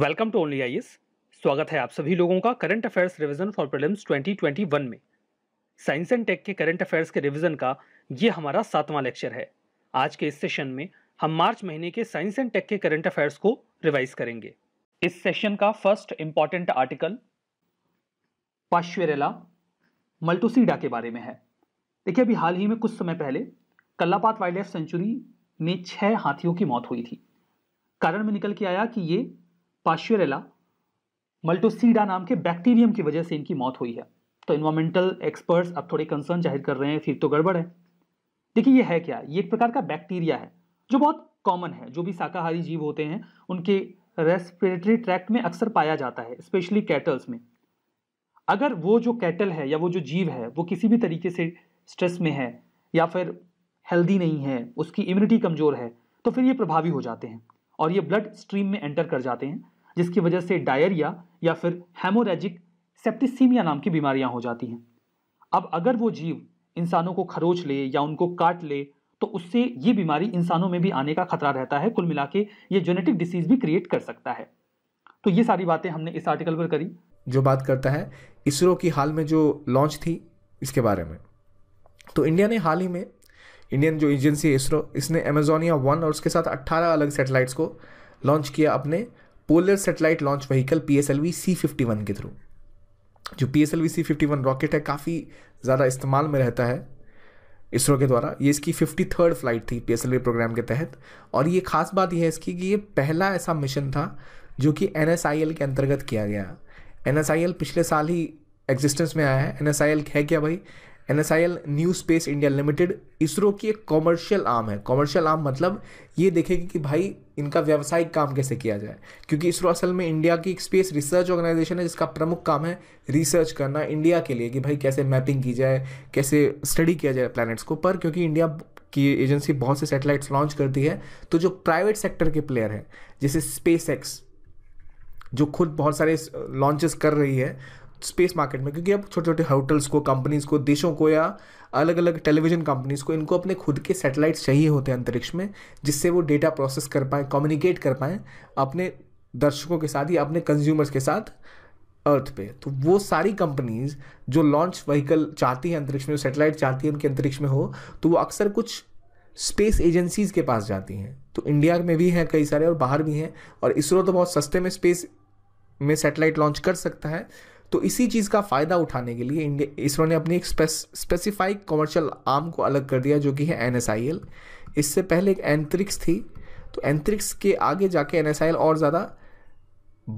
welcome to only I स्वागत है आप सभी लोगों का current affairs revision for prelims 2021 में साइंस एंड टेक के करंट अफेयर्स के रिवीजन का ये हमारा सातवां लेक्चर है आज के इस सेशन में हम मार्च महीने के साइंस एंड टेक के करंट अफेयर्स को रिवाइज करेंगे इस सेशन का first important article Pasteurella multocida के बारे में है देखिए अभी हाल ही में कुछ समय पहले कल्लापात वाइल्ड लाइफ सेंचुरी में छह हाथियों की मौत हुई थी कारण में निकल के आया कि ये पाश्यूरेला मल्टोसीडा नाम के बैक्टीरियम की वजह से इनकी मौत हुई है तो इन्वायरमेंटल एक्सपर्ट्स अब थोड़े कंसर्न जाहिर कर रहे हैं फिर तो गड़बड़ है देखिए ये है क्या ये एक प्रकार का बैक्टीरिया है जो बहुत कॉमन है जो भी शाकाहारी जीव होते हैं उनके रेस्पिरेटरी ट्रैक्ट में अक्सर पाया जाता है स्पेशली कैटल्स में अगर वो जो कैटल है या वो जो जीव है वो किसी भी तरीके से स्ट्रेस में है या फिर हेल्दी नहीं है उसकी इम्यूनिटी कमज़ोर है तो फिर ये प्रभावी हो जाते हैं और ये ब्लड स्ट्रीम में एंटर कर जाते हैं जिसकी वजह से डायरिया या फिर हेमोरेजिक सेप्टिसीमिया नाम की बीमारियां हो जाती हैं अब अगर वो जीव इंसानों को खरोच ले या उनको काट ले तो उससे ये बीमारी इंसानों में भी आने का खतरा रहता है कुल मिला के ये जेनेटिक डिसीज भी क्रिएट कर सकता है तो ये सारी बातें हमने इस आर्टिकल पर करी जो बात करता है इसरो की हाल में जो लॉन्च थी इसके बारे में तो इंडिया ने हाल ही में इंडियन जो एजेंसी है इसरो इसने अमेजोनिया वन और उसके साथ 18 अलग सेटेलाइट्स को लॉन्च किया अपने polar satellite launch vehicle P S L V C fifty one के थ्रू जो P S L V C fifty one rocket है काफ़ी ज़्यादा इस्तेमाल में रहता है इसरो के द्वारा ये इसकी फिफ्टी थर्ड फ्लाइट थी P S L V program के तहत और ये ख़ास बात यह है इसकी कि ये पहला ऐसा मिशन था जो कि एन एस आई एल के अंतर्गत किया गया एन एस आई एल पिछले साल ही एग्जिस्टेंस में आया है एन एस आई एल है क्या भाई N S I L new space India limited ISRO की एक कॉमर्शियल आर्म है कॉमर्शियल आर्म मतलब ये देखेगी कि भाई इनका व्यावसायिक काम कैसे किया जाए क्योंकि इसरो असल में इंडिया की एक स्पेस रिसर्च ऑर्गेनाइजेशन है जिसका प्रमुख काम है रिसर्च करना इंडिया के लिए कि भाई कैसे मैपिंग की जाए कैसे स्टडी किया जाए प्लैनेट्स को पर क्योंकि इंडिया की एजेंसी बहुत से सैटेलाइट्स लॉन्च करती है तो जो प्राइवेट सेक्टर के प्लेयर हैं जैसे स्पेस एक्स जो खुद बहुत सारे लॉन्चेस कर रही है स्पेस मार्केट में क्योंकि अब छोटे छोटे होटल्स को कंपनीज को देशों को या अलग अलग टेलीविजन कंपनीज को इनको अपने खुद के सैटेलाइट्स चाहिए होते हैं अंतरिक्ष में जिससे वो डेटा प्रोसेस कर पाएँ कम्युनिकेट कर पाएँ अपने दर्शकों के साथ या अपने कंज्यूमर्स के साथ अर्थ पे तो वो सारी कंपनीज जो लॉन्च व्हीकल चाहती हैं अंतरिक्ष में जो सेटेलाइट चाहती है उनके अंतरिक्ष में हो तो वो अक्सर कुछ स्पेस एजेंसीज के पास जाती हैं तो इंडिया में भी हैं कई सारे और बाहर भी हैं और इसरो तो बहुत सस्ते में स्पेस में सेटेलाइट लॉन्च कर सकता है तो इसी चीज़ का फ़ायदा उठाने के लिए इसरो ने अपनी एक स्पेसिफाइक कॉमर्शियल आर्म को अलग कर दिया जो कि है एन इससे पहले एक एंट्रिक्स थी तो एंट्रिक्स के आगे जाके एन और ज़्यादा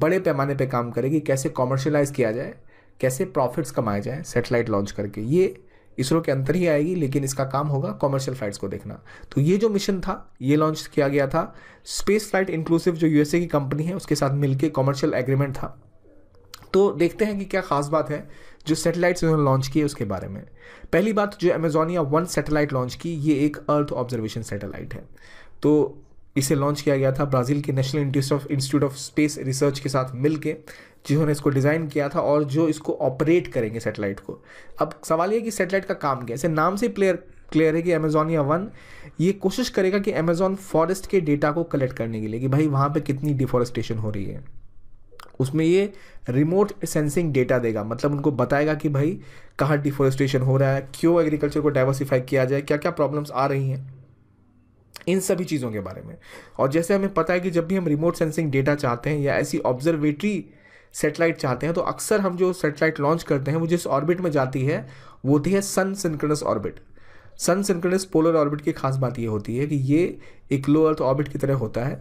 बड़े पैमाने पे काम करेगी कैसे कॉमर्शलाइज किया जाए कैसे प्रॉफिट्स कमाए जाए सेटेलाइट लॉन्च करके ये इसरो के अंतर ही आएगी लेकिन इसका काम होगा कॉमर्शियल फ्लाइट्स को देखना तो ये जो मिशन था ये लॉन्च किया गया था स्पेस फ्लाइट इंक्लूसिव जो यूएसए की कंपनी है उसके साथ मिलकर कॉमर्शियल एग्रीमेंट था तो देखते हैं कि क्या ख़ास बात है जो सैटेलाइट्स उन्होंने लॉन्च किए उसके बारे में पहली बात तो जो अमेजोनिया वन सैटेलाइट लॉन्च की ये एक अर्थ ऑब्जर्वेशन सैटेलाइट है तो इसे लॉन्च किया गया था ब्राज़ील के national institute of space research के साथ मिलके जिन्होंने इसको डिज़ाइन किया था और जो इसको ऑपरेट करेंगे सैटेलाइट को अब सवाल ये कि सैटेलाइट का काम क्या है इसे नाम से प्लेयर क्लियर है कि अमेजोनिया वन ये कोशिश करेगा कि अमेजोन फॉरेस्ट के डेटा को कलेक्ट करने के लिए कि भाई वहाँ पर कितनी डिफॉरेस्टेशन हो रही है उसमें ये रिमोट सेंसिंग डेटा देगा मतलब उनको बताएगा कि भाई कहाँ डिफोरेस्टेशन हो रहा है क्यों एग्रीकल्चर को डाइवर्सिफाई किया जाए क्या क्या प्रॉब्लम्स आ रही हैं इन सभी चीज़ों के बारे में और जैसे हमें पता है कि जब भी हम रिमोट सेंसिंग डेटा चाहते हैं या ऐसी ऑब्जर्वेटरी सेटेलाइट चाहते हैं तो अक्सर हम जो सेटेलाइट लॉन्च करते हैं वो जिस ऑर्बिट में जाती है वो होती है sun synchronous orbit sun synchronous polar orbit की खास बात ये होती है कि ये एक लो अर्थ ऑर्बिट की तरह होता है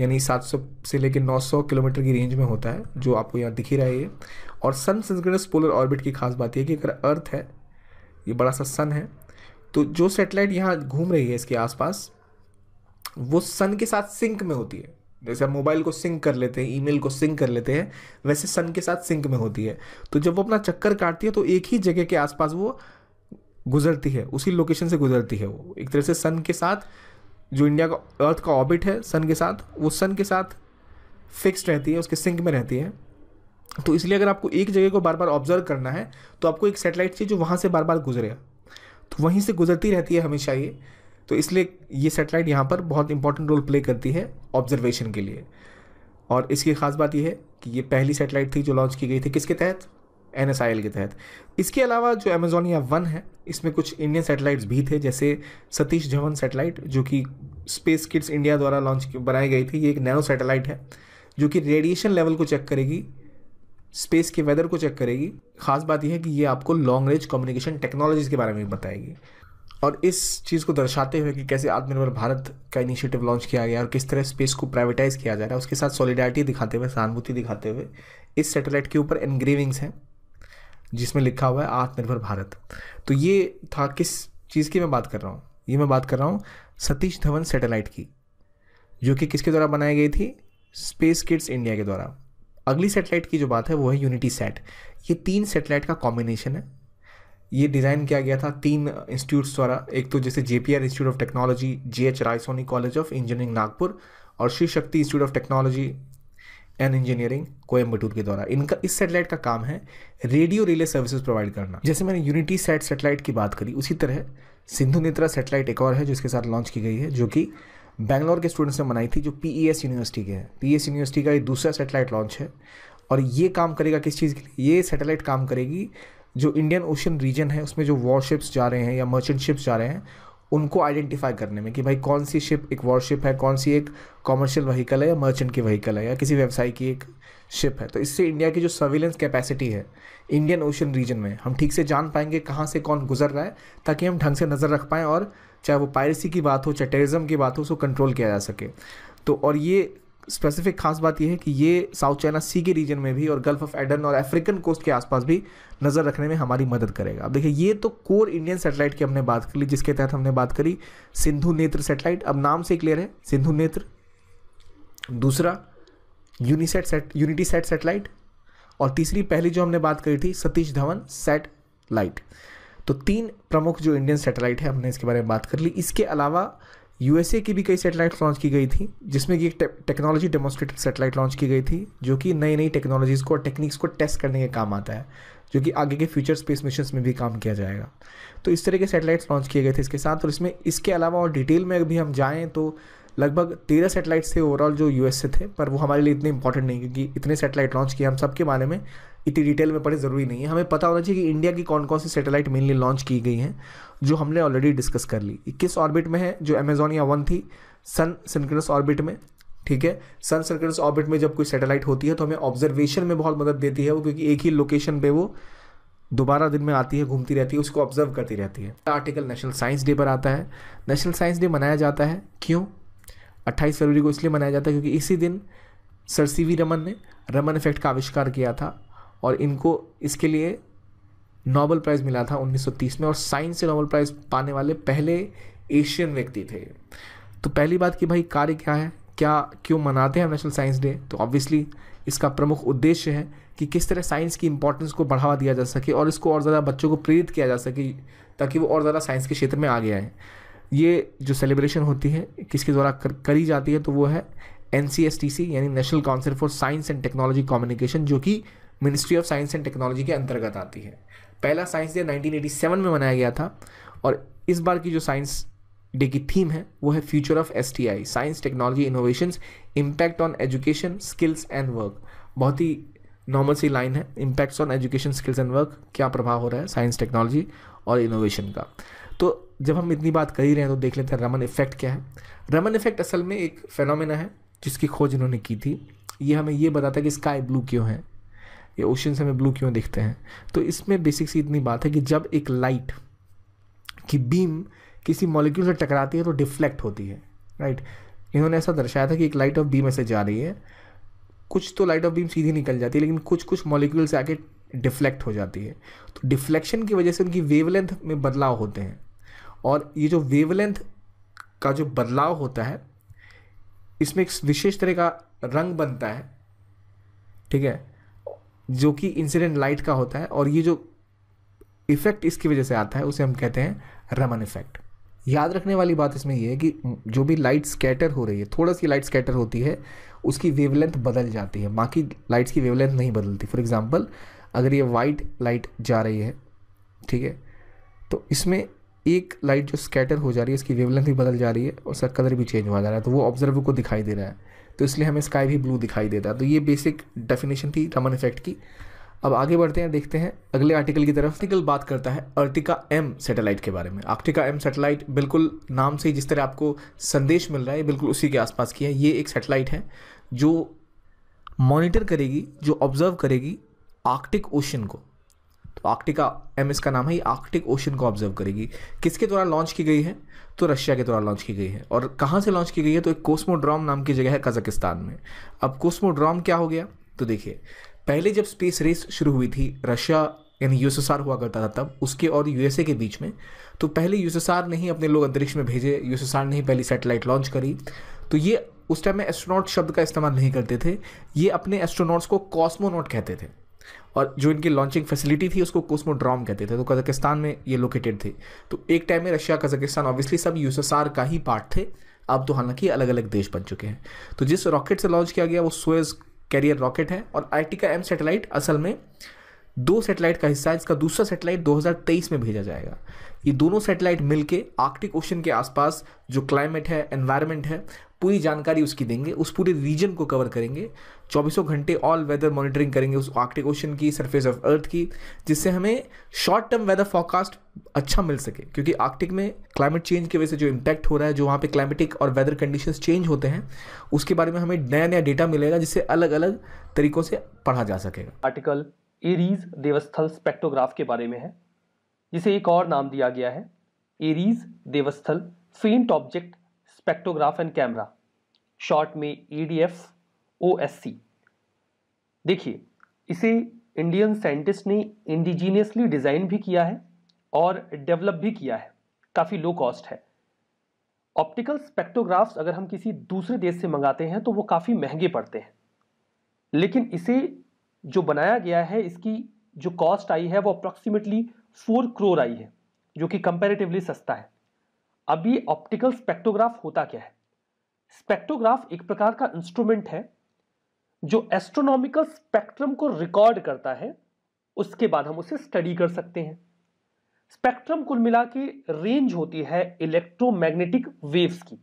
यानी 700 से लेकर 900 किलोमीटर की रेंज में होता है जो आपको यहाँ दिख ही रहा है ये और सन सिंक्रोनस पोलर ऑर्बिट की खास बात यह कि अगर अर्थ है ये बड़ा सा सन है तो जो सेटेलाइट यहाँ घूम रही है इसके आसपास वो सन के साथ सिंक में होती है जैसे हम मोबाइल को सिंक कर लेते हैं ईमेल को सिंक कर लेते हैं वैसे सन के साथ सिंक में होती है तो जब वो अपना चक्कर काटती है तो एक ही जगह के आसपास वो गुजरती है उसी लोकेशन से गुजरती है वो एक तरह से सन के साथ जो इंडिया का अर्थ का ऑबिट है सन के साथ वो सन के साथ फिक्स्ड रहती है उसके सिंक में रहती है तो इसलिए अगर आपको एक जगह को बार बार ऑब्जर्व करना है तो आपको एक सेटेलाइट चाहिए जो वहाँ से बार बार गुजरे तो वहीं से गुजरती रहती है हमेशा ये तो इसलिए ये सेटेलाइट यहाँ पर बहुत इंपॉर्टेंट रोल प्ले करती है ऑब्जर्वेशन के लिए और इसकी ख़ास बात यह है कि ये पहली सेटेलाइट थी जो लॉन्च की गई थी किसके तहत एन के तहत इसके अलावा जो अमेजोनिया वन है इसमें कुछ इंडियन सैटेलाइट्स भी थे जैसे सतीश धवन सैटेलाइट जो कि स्पेस किड्स इंडिया द्वारा लॉन्च बनाई गई थी ये एक नैनो सैटेलाइट है जो कि रेडिएशन लेवल को चेक करेगी स्पेस के वेदर को चेक करेगी खास बात यह है कि ये आपको लॉन्ग रेंज कम्युनिकेशन टेक्नोलॉजीज के बारे में बताएगी और इस चीज़ को दर्शाते हुए कि कैसे आत्मनिर्भर भारत का इनिशिएटिव लॉन्च किया गया और किस तरह स्पेस को प्राइवेटाइज किया जा रहा है उसके साथ सॉलिडारिटी दिखाते हुए सहानुभूति दिखाते हुए इस सैटेलाइट के ऊपर एनग्रेविंग्स हैं जिसमें लिखा हुआ है आत्मनिर्भर भारत तो ये था किस चीज़ की मैं बात कर रहा हूँ ये मैं बात कर रहा हूँ सतीश धवन सैटेलाइट की जो कि किसके द्वारा बनाई गई थी स्पेस किड्स इंडिया के द्वारा अगली सैटेलाइट की जो बात है वो है यूनिटी सेट ये तीन सैटेलाइट का कॉम्बिनेशन है ये डिज़ाइन किया गया था तीन इंस्टीट्यूट्स द्वारा एक तो जैसे J institute of technology J H Raisoni college of engineering Nagpur और Shri Shakti institute of technology and engineering Coimbatore के द्वारा इनका इस सेटेलाइट का काम है रेडियो रिले सर्विसेज प्रोवाइड करना जैसे मैंने यूनिटी सैट सेटेलाइट की बात करी उसी तरह सिंधु नेत्रा सेटेलाइट एक और है जिसके साथ लॉन्च की गई है जो कि बैंगलोर के स्टूडेंट्स ने बनाई थी जो पी यूनिवर्सिटी e के हैं पी यूनिवर्सिटी e का ये दूसरा सैटेलाइट लॉन्च है और ये काम करेगा किस चीज़ के लिए ये सेटेलाइट काम करेगी जो इंडियन ओशन रीजन है उसमें जो वॉरशिप्स जा रहे हैं या मर्चेंट शिप्स जा रहे हैं उनको आइडेंटिफाई करने में कि भाई कौन सी शिप एक वॉरशिप है कौन सी एक कॉमर्शियल व्हीकल है या मर्चेंट की व्हीकल है या किसी व्यवसाय की एक शिप है तो इससे इंडिया की जो सर्विलेंस कैपेसिटी है इंडियन ओशन रीजन में हम ठीक से जान पाएंगे कहाँ से कौन गुजर रहा है ताकि हम ढंग से नज़र रख पाएँ और चाहे वो पायरेसी की बात हो चाहे टेररिज्म की बात हो उसको कंट्रोल किया जा सके तो और ये स्पेसिफिक खास बात यह है कि ये साउथ चाइना सी के रीजन में भी और गल्फ ऑफ एडन और अफ्रीकन कोस्ट के आसपास भी नज़र रखने में हमारी मदद करेगा अब देखिए ये तो कोर इंडियन सेटेलाइट की हमने बात कर ली जिसके तहत हमने बात करी सिंधु नेत्र सेटेलाइट अब नाम से क्लियर है सिंधु नेत्र दूसरा Unisat sat unity sat satellite और तीसरी पहली जो हमने बात करी थी सतीश धवन सेट लाइट तो तीन प्रमुख जो इंडियन सेटेलाइट है हमने इसके बारे में बात कर ली इसके अलावा यूएसए की भी कई सेटेलाइट लॉन्च की गई थी जिसमें कि एक टेक्नोलॉजी डेमोस्ट्रेटिव सेटेलाइट लॉन्च की गई थी जो कि नई नई टेक्नोलॉजीज़ को और टेक्निक्स को टेस्ट करने के काम आता है जो कि आगे के फ्यूचर स्पेस मिशन में भी काम किया जाएगा तो इस तरह के सेटेलाइट्स लॉन्च किए गए थे इसके साथ और इसमें इसके अलावा और डिटेल में भी हम जाएँ तो लगभग तेरह सेटेलाइट्स थे ओवरऑल जो यूएस से थे पर वो हमारे लिए इतने इंपॉर्टेंट नहीं क्योंकि इतने सेटेलाइट लॉन्च किए हम सबके बारे में इतनी डिटेल में पढ़े ज़रूरी नहीं है हमें पता होना चाहिए कि इंडिया की कौन कौन सी सेटेलाइट मेनली लॉन्च की गई हैं जो हमने ऑलरेडी डिस्कस कर ली किस ऑर्बिट में है जो अमेजोन या वन थी सन सिंक्रस ऑर्बिट में ठीक है सन सिंक्रस ऑर्बिट में जब कोई सेटेलाइट होती है तो हमें ऑब्जर्वेशन में बहुत मदद देती है वो क्योंकि एक ही लोकेशन पे वो दोबारा दिन में आती है घूमती रहती है उसको ऑब्जर्व करती रहती है आर्टिकल नेशनल साइंस डे पर आता है नेशनल साइंस डे मनाया जाता है क्यों अट्ठाईस फरवरी को इसलिए मनाया जाता है क्योंकि इसी दिन सर सी वी रमन ने रमन इफेक्ट का आविष्कार किया था और इनको इसके लिए नोबल प्राइज़ मिला था 1930 में और साइंस से नोबल प्राइज़ पाने वाले पहले एशियन व्यक्ति थे तो पहली बात कि भाई कार्य क्या है क्या क्यों मनाते हैं नेशनल साइंस डे तो ऑब्वियसली इसका प्रमुख उद्देश्य है कि किस तरह साइंस की इंपॉर्टेंस को बढ़ावा दिया जा सके और इसको और ज़्यादा बच्चों को प्रेरित किया जा सके ताकि वो और ज़्यादा साइंस के क्षेत्र में आगे आएँ ये जो सेलिब्रेशन होती है किसके द्वारा कर, करी जाती है तो वो है एन यानी national council for science and technology communication जो कि ministry of science and technology के अंतर्गत आती है पहला साइंस डे 1987 में मनाया गया था और इस बार की जो साइंस डे की थीम है वो है future of S T I science technology innovation impact on education skills and work बहुत ही नॉर्मल सी लाइन है impacts on education skills and work क्या प्रभाव हो रहा है साइंस टेक्नोलॉजी और इनोवेशन का तो जब हम इतनी बात कर ही रहे हैं तो देख लेते हैं रमन इफेक्ट क्या है रमन इफेक्ट असल में एक फेनोमेना है जिसकी खोज इन्होंने की थी ये हमें ये बताता है कि स्काई ब्लू क्यों है ये से हमें ब्लू क्यों दिखते हैं तो इसमें बेसिक सी इतनी बात है कि जब एक लाइट की बीम किसी मॉलिक्यूल से टकराती है तो डिफ्लेक्ट होती है राइट इन्होंने ऐसा दर्शाया था कि एक लाइट ऑफ बीम ऐसे जा रही है कुछ तो लाइट ऑफ बीम सीधी निकल जाती है लेकिन कुछ कुछ मॉलिक्यूल से आके डिफ्लेक्ट हो जाती है तो डिफ्लेक्शन की वजह से उनकी वेवलेंथ में बदलाव होते हैं और ये जो वेवलेंथ का जो बदलाव होता है इसमें एक विशेष तरह का रंग बनता है ठीक है जो कि इंसिडेंट लाइट का होता है और ये जो इफ़ेक्ट इसकी वजह से आता है उसे हम कहते हैं रमन इफ़ेक्ट याद रखने वाली बात इसमें यह है कि जो भी लाइट स्कैटर हो रही है थोड़ा सी लाइट स्कैटर होती है उसकी वेवलेंथ बदल जाती है बाकी लाइट्स की वेवलेंथ नहीं बदलती फॉर एग्ज़ाम्पल अगर ये वाइट लाइट जा रही है ठीक है तो इसमें एक लाइट जो स्कैटर हो जा रही है इसकी वेवलेंथ भी बदल जा रही है और उसका कलर भी चेंज हुआ जा रहा है तो वो ऑब्जर्वर को दिखाई दे रहा है तो इसलिए हमें स्काई भी ब्लू दिखाई देता है तो ये बेसिक डेफिनेशन थी रमन इफेक्ट की अब आगे बढ़ते हैं देखते हैं अगले आर्टिकल की तरफ आर्टिकल बात करता है अर्टिका एम सैटेलाइट के बारे में आर्टिका एम सैटेलाइट बिल्कुल नाम से जिस तरह आपको संदेश मिल रहा है बिल्कुल उसी के आसपास की है ये एक सैटेलाइट है जो मॉनिटर करेगी जो ऑब्जर्व करेगी आर्कटिक ओशन को आर्कटिका एम का नाम है आर्कटिक ओशन को ऑब्जर्व करेगी किसके द्वारा लॉन्च की गई है तो रशिया के द्वारा लॉन्च की गई है और कहाँ से लॉन्च की गई है तो एक कोस्मोड्रॉम नाम की जगह है कजाकिस्तान में अब कोस्मोड्रॉम क्या हो गया तो देखिए पहले जब स्पेस रेस शुरू हुई थी रशिया यानी यूएसएसआर हुआ करता था तब उसके और यूएसए के बीच में तो पहले यूएसएसआर ने ही अपने लोग अंतरिक्ष में भेजे यूएसएसआर ने ही पहली सैटेलाइट लॉन्च करी तो ये उस टाइम में एस्ट्रोनॉट शब्द का इस्तेमाल नहीं करते थे ये अपने एस्ट्रोनॉट्स को कॉस्मोनॉट कहते थे और जो इनकी लॉन्चिंग फैसिलिटी थी उसको कोस्मोड्रॉम कहते थे तो कजाकिस्तान में ये लोकेटेड थे तो एक टाइम में रशिया कजाकिस्तान ऑब्वियसली सब यूएसएसआर का ही पार्ट थे अब तो हालांकि अलग अलग देश बन चुके हैं तो जिस रॉकेट से लॉन्च किया गया वो स्वेज कैरियर रॉकेट है और आई का एम सेटेलाइट असल में दो सेटेलाइट का हिस्सा है इसका दूसरा सेटेलाइट 2023 में भेजा जाएगा ये दोनों सेटेलाइट मिलके आर्कटिक ओशन के आसपास जो क्लाइमेट है एनवायरनमेंट है पूरी जानकारी उसकी देंगे उस पूरे रीजन को कवर करेंगे चौबीसों घंटे ऑल वेदर मॉनिटरिंग करेंगे उस आर्कटिक ओशन की सरफेस ऑफ अर्थ की जिससे हमें शॉर्ट टर्म वेदर फॉरकास्ट अच्छा मिल सके क्योंकि आर्कटिक में क्लाइमेट चेंज की वजह से जो इम्पैक्ट हो रहा है जो वहाँ पे क्लाइमेटिक और वेदर कंडीशन चेंज होते हैं उसके बारे में हमें नया नया डेटा मिलेगा जिससे अलग अलग तरीकों से पढ़ा जा सकेगा आर्टिकल एरीज देवस्थल स्पेक्टोग्राफ के बारे में है जिसे एक और नाम दिया गया है ARIES Devasthal faint object spectrograph and camera short में ईडीएफ e ओएससी देखिए इसे इंडियन साइंटिस्ट ने इंडिजीनियसली डिज़ाइन भी किया है और डेवलप भी किया है काफ़ी लो कॉस्ट है ऑप्टिकल स्पेक्ट्रोग्राफ्स अगर हम किसी दूसरे देश से मंगाते हैं तो वो काफ़ी महंगे पड़ते हैं लेकिन इसे जो बनाया गया है इसकी जो कॉस्ट आई है वो अप्रॉक्सीमेटली फोर क्रोर आई है जो कि कंपेरेटिवली सस्ता है अब ये ऑप्टिकल स्पेक्ट्रोग्राफ होता क्या है स्पेक्ट्रोग्राफ एक प्रकार का इंस्ट्रूमेंट है जो एस्ट्रोनॉमिकल स्पेक्ट्रम को रिकॉर्ड करता है उसके बाद हम उसे स्टडी कर सकते हैं स्पेक्ट्रम कुल मिला के रेंज होती है इलेक्ट्रोमैग्नेटिक वेव्स की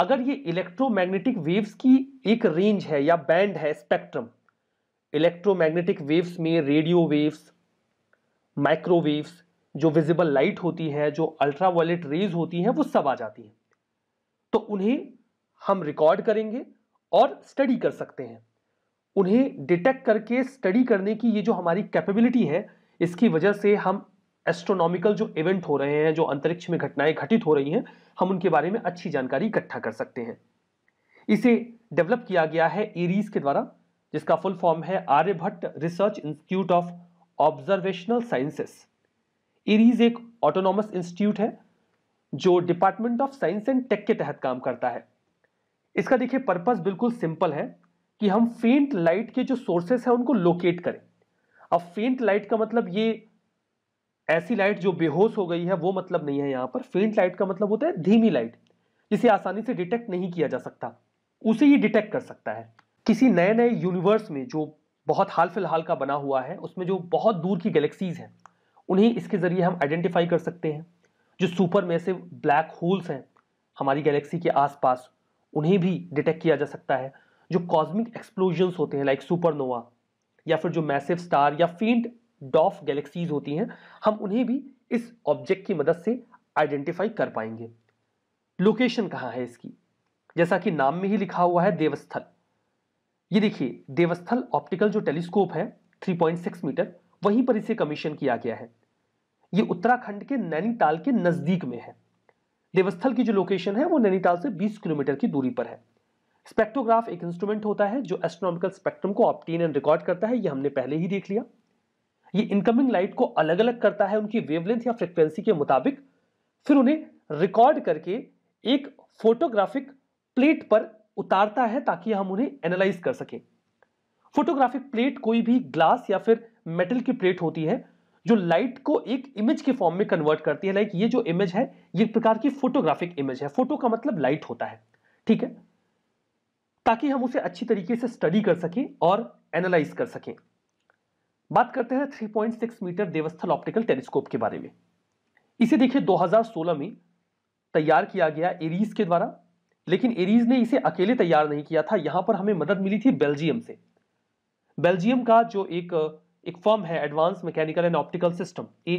अगर ये इलेक्ट्रोमैग्नेटिक वेव्स की एक रेंज है या बैंड है स्पेक्ट्रम इलेक्ट्रोमैग्नेटिक वेव्स में रेडियो वेव्स माइक्रोवेव्स जो विजिबल लाइट होती है जो अल्ट्रा वायलेट रेज होती है वो सब आ जाती है तो उन्हें हम रिकॉर्ड करेंगे और स्टडी कर सकते हैं उन्हें डिटेक्ट करके स्टडी करने की ये जो हमारी कैपेबिलिटी है इसकी वजह से हम एस्ट्रोनॉमिकल जो इवेंट हो रहे हैं जो अंतरिक्ष में घटनाएं घटित हो रही हैं हम उनके बारे में अच्छी जानकारी इकट्ठा कर सकते हैं इसे डेवलप किया गया है एरीज के द्वारा जिसका फुल फॉर्म है Aryabhatta research institute of observational sciences ARIES एक ऑटोनॉमस इंस्टीट्यूट है जो department of science and tech के तहत काम करता है इसका देखिए पर्पस बिल्कुल सिंपल है कि हम फेंट लाइट के जो सोर्सेस हैं उनको लोकेट करें अब फेंट लाइट का मतलब ये ऐसी लाइट जो बेहोश हो गई है वो मतलब नहीं है यहाँ पर फेंट लाइट का मतलब होता है धीमी लाइट जिसे आसानी से डिटेक्ट नहीं किया जा सकता उसे ही डिटेक्ट कर सकता है किसी नए नए यूनिवर्स में जो बहुत हाल फिलहाल का बना हुआ है उसमें जो बहुत दूर की गैलेक्सीज हैं उन्हें इसके ज़रिए हम आइडेंटिफाई कर सकते हैं जो सुपर मैसिव ब्लैक होल्स हैं हमारी गैलेक्सी के आसपास उन्हें भी डिटेक्ट किया जा सकता है जो कॉस्मिक एक्सप्लोजन्स होते हैं लाइक सुपरनोवा या फिर जो मैसिव स्टार या फील्ड डॉफ गैलेक्सीज होती हैं हम उन्हें भी इस ऑब्जेक्ट की मदद से आइडेंटिफाई कर पाएंगे लोकेशन कहाँ है इसकी जैसा कि नाम में ही लिखा हुआ है देवस्थल ये देखिए देवस्थल ऑप्टिकल जो टेलीस्कोप है 3.6 मीटर वहीं पर इसे कमीशन किया गया है ये उत्तराखंड के नैनीताल के नजदीक में है देवस्थल की जो लोकेशन है वो नैनीताल से 20 किलोमीटर की दूरी पर है स्पेक्ट्रोग्राफ एक इंस्ट्रूमेंट होता है जो एस्ट्रोनॉमिकल स्पेक्ट्रम को ऑप्टेन एंड रिकॉर्ड करता है ये हमने पहले ही देख लिया ये इनकमिंग लाइट को अलग अलग करता है उनकी वेवलेंथ या फ्रिक्वेंसी के मुताबिक फिर उन्हें रिकॉर्ड करके एक फोटोग्राफिक प्लेट पर उतारता है ताकि हम उन्हें एनालाइज कर सकें फोटोग्राफिक प्लेट कोई भी ग्लास या फिर मेटल की प्लेट होती है जो लाइट को एक इमेज के फॉर्म में कन्वर्ट करती है लाइक ये जो इमेज है ये एक प्रकार की फोटोग्राफिक इमेज है फोटो का मतलब लाइट होता है ठीक है ताकि हम उसे अच्छी तरीके से स्टडी कर सकें और एनालाइज कर सकें बात करते हैं 3.6 मीटर देवस्थल ऑप्टिकल टेलीस्कोप के बारे में इसे देखिए 2016 में तैयार किया गया एरीज के द्वारा लेकिन एरीज ने इसे अकेले तैयार नहीं किया था यहां पर हमें मदद मिली थी बेल्जियम से बेल्जियम का जो एक एक फर्म है advance mechanical and optical system uh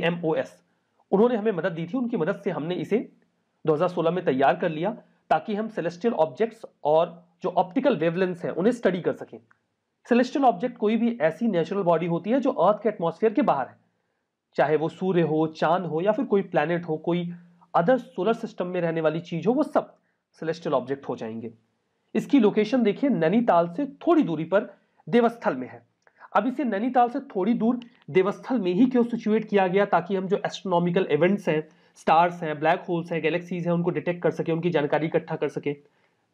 उन्होंने हमें मदद दी थी उनकी मदद से हमने इसे 2016 में तैयार कर लिया ताकि हम सेलेस्टियल ऑब्जेक्ट्स और जो ऑप्टिकल वेवलेंस हैं उन्हें स्टडी कर सकें सेलेस्टियल ऑब्जेक्ट कोई भी ऐसी नेचुरल बॉडी होती है जो अर्थ के एटमोसफियर के बाहर है चाहे वो सूर्य हो चांद हो या फिर कोई प्लानट हो कोई अदर सोलर सिस्टम में रहने वाली चीज हो वो सब सेलेस्टियल ऑब्जेक्ट हो जाएंगे इसकी लोकेशन देखिए नैनीताल से थोड़ी दूरी पर देवस्थल में है अब इसे नैनीताल से थोड़ी दूर देवस्थल में ही क्यों सिचुएट किया गया ताकि हम जो एस्ट्रोनॉमिकल इवेंट्स हैं स्टार्स हैं ब्लैक होल्स हैं गैलेक्सीज हैं उनको डिटेक्ट कर सके उनकी जानकारी इकट्ठा कर सके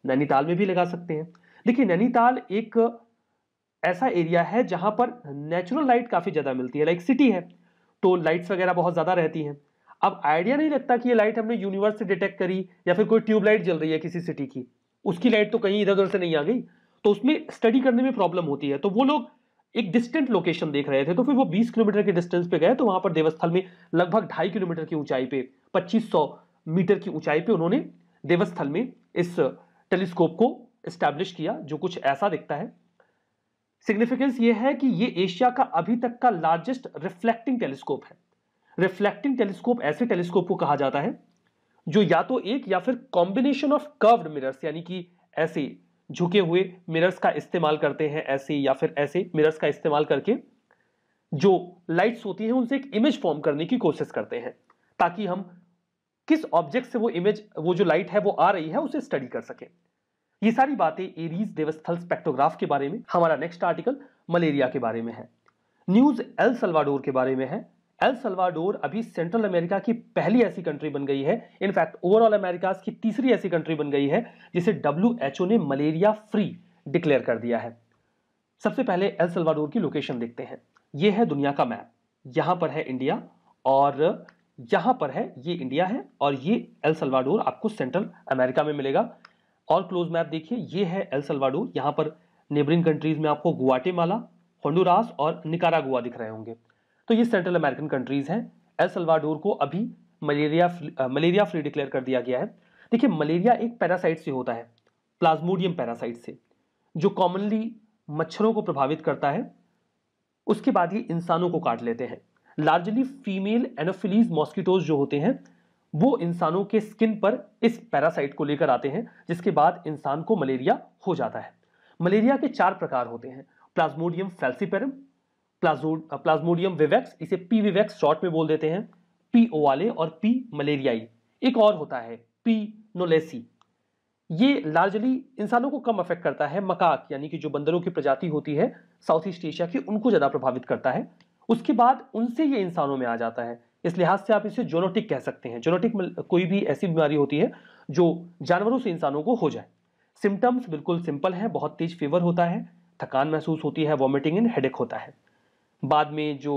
नैनीताल में भी लगा सकते हैं देखिए नैनीताल एक ऐसा एरिया है जहां पर नेचुरल लाइट काफ़ी ज़्यादा मिलती है लाइक सिटी है तो लाइट्स वगैरह बहुत ज़्यादा रहती हैं अब आइडिया नहीं लगता कि ये लाइट हमने यूनिवर्स से डिटेक्ट करी या फिर कोई ट्यूबलाइट जल रही है किसी सिटी की उसकी लाइट तो कहीं इधर उधर से नहीं आ गई तो उसमें स्टडी करने में प्रॉब्लम होती है तो वो लोग एक डिस्टेंट लोकेशन देख रहे थे तो फिर वो 20 किलोमीटर के डिस्टेंस पे गए तो वहां पर देवस्थल में लगभग ढाई किलोमीटर की ऊंचाई पे 2500 मीटर की ऊंचाई पे उन्होंने देवस्थल में इस टेलीस्कोप को स्टैब्लिश किया जो कुछ ऐसा दिखता है सिग्निफिकेंस ये है कि ये एशिया का अभी तक का लार्जेस्ट रिफ्लेक्टिंग टेलीस्कोप है रिफ्लेक्टिंग टेलीस्कोप ऐसे टेलीस्कोप को कहा जाता है जो या तो एक या फिर कॉम्बिनेशन ऑफ कर्व्ड मिरर्स यानी कि ऐसे झुके हुए मिरर्स का इस्तेमाल करते हैं ऐसे या फिर ऐसे मिरर्स का इस्तेमाल करके जो लाइट्स होती हैं उनसे एक इमेज फॉर्म करने की कोशिश करते हैं ताकि हम किस ऑब्जेक्ट से वो इमेज वो जो लाइट है वो आ रही है उसे स्टडी कर सकें ये सारी बातें एरीज देवस्थल स्पेक्टोग्राफ के बारे में हमारा नेक्स्ट आर्टिकल मलेरिया के बारे में है न्यूज एल सलवाडोर के बारे में है एल सल्वाडोर अभी सेंट्रल अमेरिका की पहली ऐसी कंट्री बन गई है इनफैक्ट ओवरऑल अमेरिका की तीसरी ऐसी कंट्री बन गई है जिसे डब्ल्यू ने मलेरिया फ्री डिक्लेयर कर दिया है सबसे पहले एल सल्वाडोर की लोकेशन देखते हैं यह है दुनिया का मैप यहां पर है इंडिया और यहाँ पर है ये इंडिया है और ये एल सल्वाडोर आपको सेंट्रल अमेरिका में मिलेगा और क्लोज मैप देखिए ये है एल सल्वाडोर यहाँ पर नेबरिंग कंट्रीज में आपको गुआटेमाला होंडुरास और निकारागुआ दिख रहे होंगे तो ये सेंट्रल अमेरिकन कंट्रीज हैं एल सल्वाडोर को अभी मलेरिया मलेरिया फ्री डिक्लेयर कर दिया गया है देखिए मलेरिया एक पैरासाइट से होता है प्लाज्मोडियम पैरासाइट से जो कॉमनली मच्छरों को प्रभावित करता है उसके बाद ये इंसानों को काट लेते हैं लार्जली फीमेल एनोफिलीज मॉस्किटोज जो होते हैं वो इंसानों के स्किन पर इस पैरासाइट को लेकर आते हैं जिसके बाद इंसान को मलेरिया हो जाता है मलेरिया के चार प्रकार होते हैं प्लाज्मोडियम फेल्सिपेरम प्लाज्मोडियम विवेक्स इसे पी विवेक्स शॉर्ट में बोल देते हैं पी ओ वाले और पी मलेरियाई एक और होता है पी नोलेसी ये लार्जली इंसानों को कम अफेक्ट करता है मकाक यानी कि जो बंदरों की प्रजाति होती है साउथ ईस्ट एशिया की उनको ज़्यादा प्रभावित करता है उसके बाद उनसे ये इंसानों में आ जाता है इस लिहाज से आप इसे जोनोटिक कह सकते हैं जोनोटिक कोई भी ऐसी बीमारी होती है जो जानवरों से इंसानों को हो जाए सिम्टम्स बिल्कुल सिंपल है बहुत तेज फीवर होता है थकान महसूस होती है वॉमिटिंग इन हेडेक होता है बाद में जो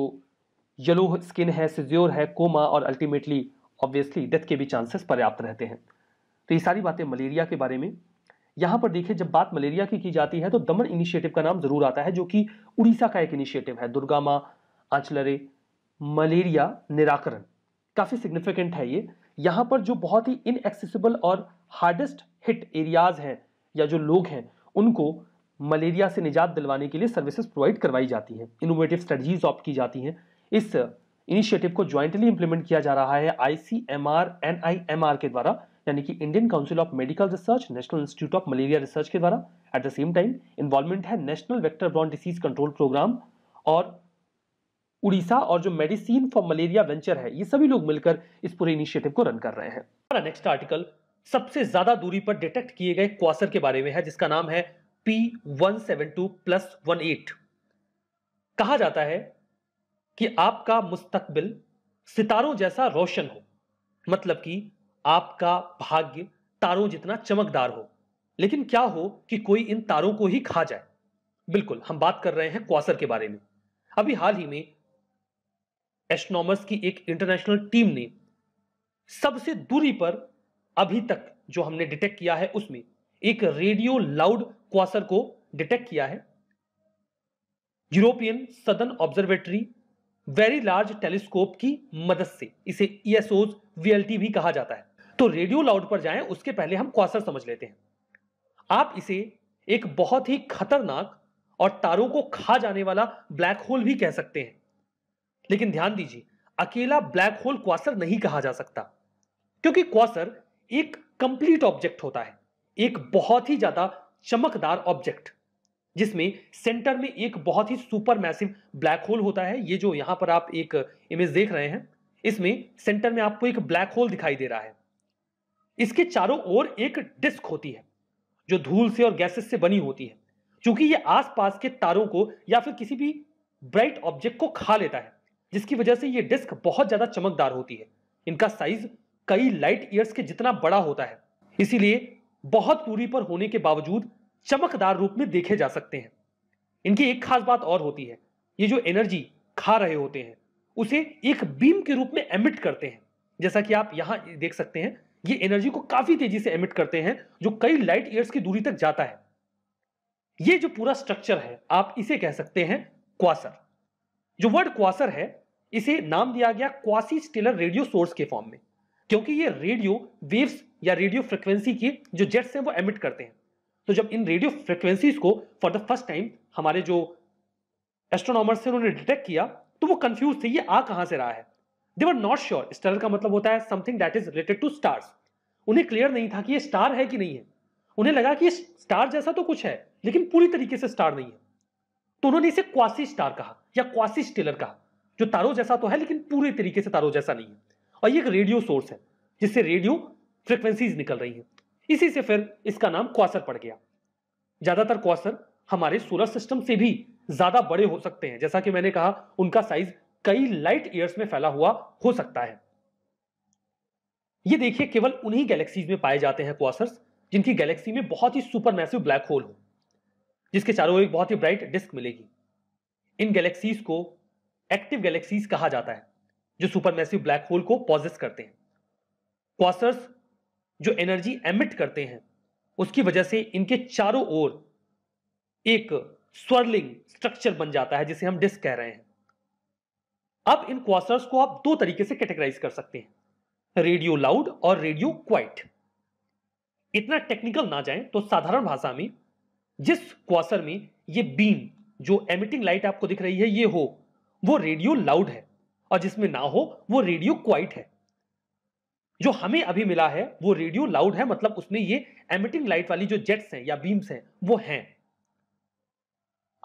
येलो स्किन है सिज्योर है कोमा और अल्टीमेटली ऑब्वियसली डेथ के भी चांसेस पर्याप्त रहते हैं तो ये सारी बातें मलेरिया के बारे में यहाँ पर देखिए जब बात मलेरिया की की जाती है तो दमन इनिशिएटिव का नाम जरूर आता है जो कि उड़ीसा का एक इनिशिएटिव है दुर्गा माँ आंचलरे मलेरिया निराकरण काफ़ी सिग्निफिकेंट है ये यहाँ पर जो बहुत ही इनएक्सेसिबल और हार्डेस्ट हिट एरियाज हैं या जो लोग हैं उनको मलेरिया से निजात दिलवाने के लिए सर्विसेज प्रोवाइड करवाई जाती हैं इनोवेटिव स्ट्रेटजीज ऑप्ट की जाती हैं इस इनिशिएटिव को ज्वाइंटली इंप्लीमेंट किया जा रहा है I C M R N I M R के द्वारा यानी कि Indian council of medical research national institute of malaria research के द्वारा at the same time involvement है national vector borne disease control programme और उड़ीसा और जो मेडिसिन फॉर मलेरिया वेंचर है ये सभी लोग मिलकर इस पूरे इनिशिएटिव को रन कर रहे हैं नेक्स्ट आर्टिकल सबसे ज्यादा दूरी पर डिटेक्ट किए गए क्वासर के बारे में है जिसका नाम है P one seven two plus one eight कहा जाता है कि आपका मुस्तकबिल सितारों जैसा रोशन हो मतलब कि आपका भाग्य तारों जितना चमकदार हो लेकिन क्या हो कि कोई इन तारों को ही खा जाए बिल्कुल हम बात कर रहे हैं क्वासर के बारे में अभी हाल ही में एस्ट्रोनॉमर्स की एक इंटरनेशनल टीम ने सबसे दूरी पर अभी तक जो हमने डिटेक्ट किया है उसमें एक रेडियो लाउड क्वासर को डिटेक्ट किया है यूरोपियन सदन ऑब्जर्वेटरी वेरी लार्ज टेलीस्कोप की मदद से इसे ईएसओज e वीएलटी भी कहा जाता है तो रेडियो लाउड पर जाएं उसके पहले हम क्वासर समझ लेते हैं आप इसे एक बहुत ही खतरनाक और तारों को खा जाने वाला ब्लैक होल भी कह सकते हैं लेकिन ध्यान दीजिए अकेला ब्लैक होल क्वासर नहीं कहा जा सकता क्योंकि क्वासर एक कंप्लीट ऑब्जेक्ट होता है एक बहुत ही ज्यादा चमकदार ऑब्जेक्ट जिसमें सेंटर में एक बहुत ही सुपर मैसिव ब्लैक होल होता है ये जो यहां पर आप एक इमेज देख रहे हैं इसमें सेंटर में आपको एक ब्लैक होल दिखाई दे रहा है इसके चारों ओर एक डिस्क होती है जो धूल से और गैसेस से बनी होती है क्योंकि ये आसपास के तारों को या फिर किसी भी ब्राइट ऑब्जेक्ट को खा लेता है जिसकी वजह से ये डिस्क बहुत ज्यादा चमकदार होती है इनका साइज कई लाइट ईयर्स के जितना बड़ा होता है इसीलिए बहुत दूरी पर होने के बावजूद चमकदार रूप में देखे जा सकते हैं इनकी एक खास बात और होती है ये जो एनर्जी खा रहे होते हैं उसे एक बीम के रूप में एमिट करते हैं जैसा कि आप यहाँ देख सकते हैं ये एनर्जी को काफी तेजी से एमिट करते हैं जो कई लाइट ईयर्स की दूरी तक जाता है ये जो पूरा स्ट्रक्चर है आप इसे कह सकते हैं क्वासर जो वर्ड क्वासर है इसे नाम दिया गया क्वासी स्टेलर रेडियो सोर्स के फॉर्म में क्योंकि ये रेडियो वेव्स या रेडियो फ्रिक्वेंसी के जो जेट्स हैं वो एमिट करते हैं तो जब इन रेडियो फ्रिक्वेंसीज को फॉर द फर्स्ट टाइम हमारे जो एस्ट्रोनॉमर्स थे उन्होंने डिटेक्ट किया तो वो कंफ्यूज थे ये आ कहां से रहा है they were not sure star का मतलब होता है something that is related to stars उन्हें क्लियर नहीं था कि ये स्टार है कि नहीं है उन्हें लगा कि स्टार जैसा तो कुछ है लेकिन पूरी तरीके से स्टार नहीं है तो उन्होंने इसे क्वासी स्टार कहा या क्वासी स्टेलर कहा जो तारो जैसा तो है लेकिन पूरे तरीके से तारो जैसा नहीं है और ये एक रेडियो सोर्स है जिससे रेडियो फ्रिक्वेंसीज निकल रही हैं इसी से फिर इसका नाम क्वासर पड़ गया ज्यादातर क्वासर हमारे सोलर सिस्टम से भी ज्यादा बड़े हो सकते हैं जैसा कि मैंने कहा उनका साइज कई लाइट ईयर्स में फैला हुआ हो सकता है ये देखिए केवल उन्हीं गैलेक्सीज में पाए जाते हैं क्वासर्स जिनकी गैलेक्सी में बहुत ही सुपर मैसिव ब्लैक होल हो जिसके चारों ओर एक बहुत ही ब्राइट डिस्क मिलेगी इन गैलेक्सीज को एक्टिव गैलेक्सीज कहा जाता है जो सुपर मैसिव ब्लैक होल को पॉजिस करते हैं क्वासर्स जो एनर्जी एमिट करते हैं उसकी वजह से इनके चारों ओर एक स्वर्लिंग स्ट्रक्चर बन जाता है जिसे हम डिस्क कह रहे हैं अब इन क्वासर्स को आप दो तरीके से कैटेगराइज कर सकते हैं रेडियो लाउड और रेडियो क्वाइट इतना टेक्निकल ना जाए तो साधारण भाषा में जिस क्वासर में ये बीम जो एमिटिंग लाइट आपको दिख रही है ये हो वो रेडियो लाउड है और जिसमें ना हो वो रेडियो क्वाइट है जो हमें अभी मिला है वो रेडियो लाउड है मतलब उसमें ये एमिटिंग लाइट वाली जो जेट्स हैं या बीम्स हैं वो हैं